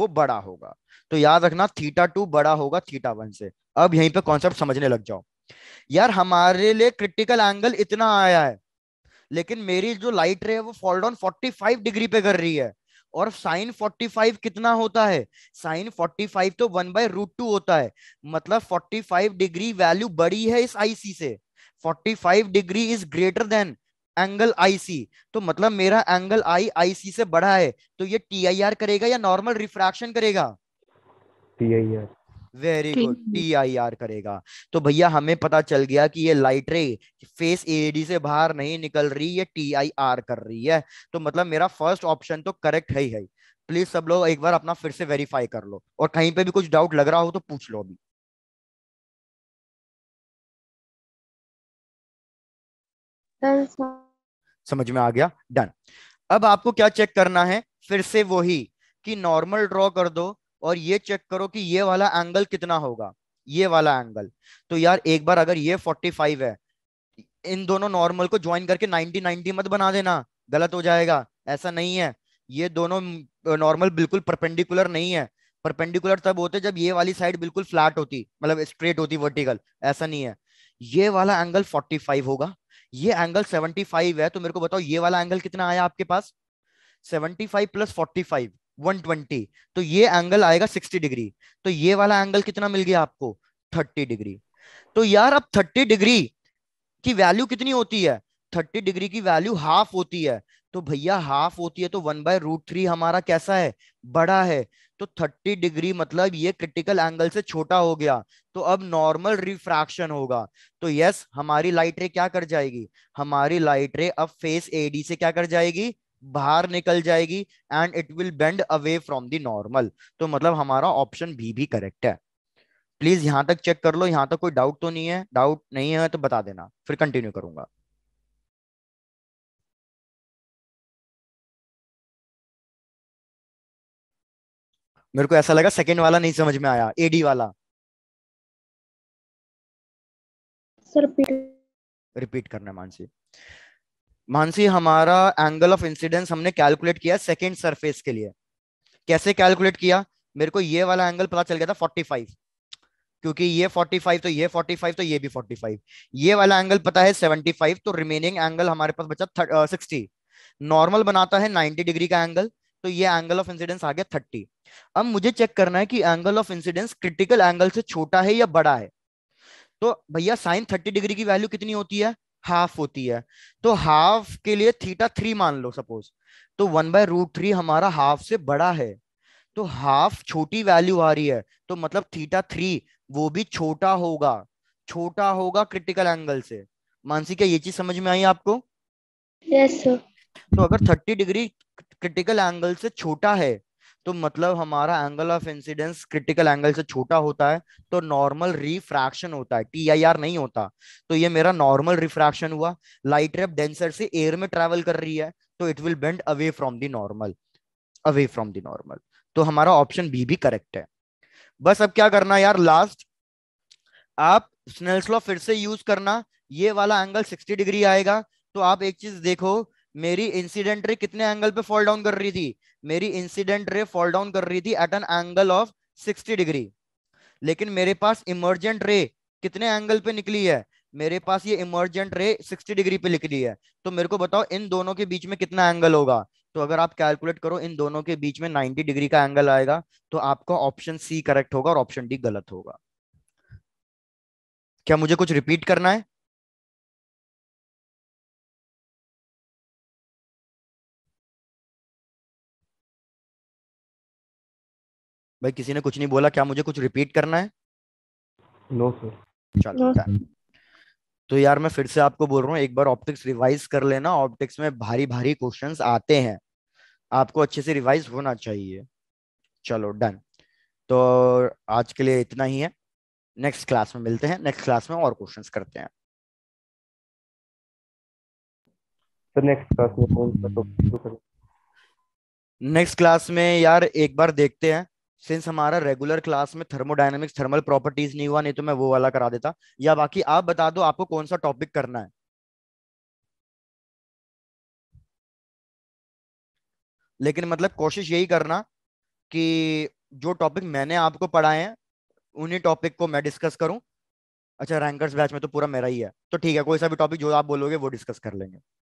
वो बड़ा होगा तो याद रखना थीटा टू बड़ा होगा थीटा वन से अब यहीं पे कॉन्सेप्ट समझने लग जाओ यार हमारे लिए क्रिटिकल एंगल इतना आया है लेकिन मेरी जो लाइट रे है वो फॉल डाउन 45 डिग्री पे कर रही है और साइन 45 कितना होता है साइन 45 तो वन बाय रूट टू होता है मतलब 45 डिग्री वैल्यू बड़ी है इस आईसी से 45 degree is greater than angle IC तो मतलब मेरा एंगल आई आईसी से बड़ा है तो ये टी करेगा या नॉर्मल रिफ्रैक्शन करेगा T very good T I R करेगा तो भैया हमें पता चल गया कि ये लाइट रे फेस एडी से बाहर नहीं निकल रही है टी आई आर कर रही है तो मतलब मेरा फर्स्ट ऑप्शन तो करेक्ट है ही है प्लीज सब लोग एक बार अपना फिर से वेरीफाई कर लो और कहीं पे भी कुछ डाउट लग रहा हो तो पूछ लो अभी समझ में आ गया डन अब आपको क्या चेक करना है फिर से वही कि नॉर्मल ड्रॉ कर दो और ये चेक करो कि ये वाला एंगल कितना होगा ये वाला एंगल तो यार एक बार अगर ये 45 है इन दोनों नॉर्मल को ज्वाइन करके 90 90 मत बना देना गलत हो जाएगा ऐसा नहीं है ये दोनों नॉर्मल बिल्कुल परपेंडिकुलर नहीं है परपेंडिकुलर तब होते जब ये वाली साइड बिल्कुल फ्लैट होती मतलब स्ट्रेट होती वर्टिकल ऐसा नहीं है ये वाला एंगल फाइव होगा ये एंगल फाइव है तो मेरे को बताओ ये वाला एंगल कितना आया आपके पास 75 प्लस फाइव 120 तो ये एंगल आएगा 60 डिग्री तो ये वाला एंगल कितना मिल गया आपको 30 डिग्री तो यार अब 30 डिग्री की वैल्यू कितनी होती है 30 डिग्री की वैल्यू हाफ होती है तो भैया हाफ होती है तो वन बाय रूट थ्री हमारा कैसा है बड़ा है तो 30 डिग्री मतलब ये क्रिटिकल एंगल से छोटा हो गया तो अब नॉर्मल रिफ्रैक्शन होगा तो यस हमारी लाइट रे क्या कर जाएगी हमारी लाइट रे अब फेस एडी से क्या कर जाएगी बाहर निकल जाएगी and it will bend away from the normal तो मतलब हमारा ऑप्शन बी भी करेक्ट है प्लीज यहां तक चेक कर लो यहां तक कोई डाउट तो नहीं है डाउट नहीं है तो बता देना फिर कंटिन्यू करूंगा मेरे को ऐसा लगा सेकंड वाला नहीं समझ में आया एडी वाला सर रिपीट करना मानसी मानसी हमारा एंगल ऑफ इंसिडेंस हमने कैलकुलेट किया सेकेंड सरफेस के लिए कैसे कैलकुलेट किया मेरे को ये वाला एंगल पता चल गया था फाइव क्योंकि ये फाइव तो ये फाइव तो ये भी फाइव ये वाला एंगल पता है फाइव तो रिमेनिंग एंगल हमारे पास बचा सिक्सटी नॉर्मल बनाता है नाइनटी डिग्री का एंगल तो ये एंगल ऑफ इंसिडेंस आ गया थर्टी अब मुझे चेक करना है कि angle of incidence critical angle से छोटा है या बड़ा है तो भैया साइन थर्टी डिग्री की वैल्यू कितनी होती है हाफ होती है तो हाफ के लिए थीटा थ्री मान लो सपोज तो वन बाय रूट थ्री हमारा हाफ से बड़ा है तो हाफ छोटी वैल्यू आ रही है तो मतलब थीटा थ्री वो भी छोटा होगा छोटा होगा क्रिटिकल एंगल से मानसी क्या ये चीज समझ में आई आपको यस yes, तो अगर थर्टी डिग्री क्रिटिकल एंगल से छोटा है तो मतलब हमारा angle of incidence critical angle से छोटा होता है तो नॉर्मल रिफ्रैक्शन होता है टी आई आर नहीं होता तो ये मेरा नॉर्मल रिफ्रैक्शन हुआ लाइट रेप डेंसर से एयर में ट्रेवल कर रही है तो it will bend away from the normal away from the normal तो हमारा ऑप्शन बी भी करेक्ट है बस अब क्या करना यार लास्ट आप स्नेल्स लॉ फिर से यूज करना ये वाला एंगल 60 डिग्री आएगा तो आप एक चीज देखो मेरी इंसिडेंट रे कितने एंगल पे फॉल डाउन कर रही थी मेरी इंसिडेंट रे फॉल डाउन कर रही थी at an angle of 60 degree लेकिन मेरे पास इमर्जेंट रे कितने एंगल पे निकली है मेरे पास ये इमर्जेंट रे 60 डिग्री पे निकली है तो मेरे को बताओ इन दोनों के बीच में कितना एंगल होगा तो अगर आप कैलकुलेट करो इन दोनों के बीच में 90 डिग्री का एंगल आएगा तो आपका ऑप्शन सी करेक्ट होगा और ऑप्शन डी गलत होगा क्या मुझे कुछ रिपीट करना है भाई किसी ने कुछ नहीं बोला क्या मुझे कुछ रिपीट करना है नो सर चलो तो यार मैं फिर से आपको बोल रहा हूँ एक बार ऑप्टिक्स रिवाइज कर लेना ऑप्टिक्स में भारी भारी क्वेश्चन आते हैं आपको अच्छे से रिवाइज होना चाहिए चलो डन तो आज के लिए इतना ही है नेक्स्ट क्लास में मिलते हैं नेक्स्ट क्लास में और क्वेश्चंस करते हैं तो नेक्स्ट क्लास में कौन सा टॉपिक नेक्स्ट क्लास में यार एक बार देखते हैं सिंस हमारा रेगुलर क्लास में थर्मोडाइनमिक्स थर्मल प्रॉपर्टीज नहीं हुआ नहीं तो मैं वो वाला करा देता या बाकी आप बता दो आपको कौन सा टॉपिक करना है लेकिन मतलब कोशिश यही करना कि जो टॉपिक मैंने आपको पढ़ाए हैं उन्हीं टॉपिक को मैं डिस्कस करूं अच्छा रैंकर्स बैच में तो पूरा मेरा ही है तो ठीक है कोई सा भी टॉपिक जो आप बोलोगे वो डिस्कस कर लेंगे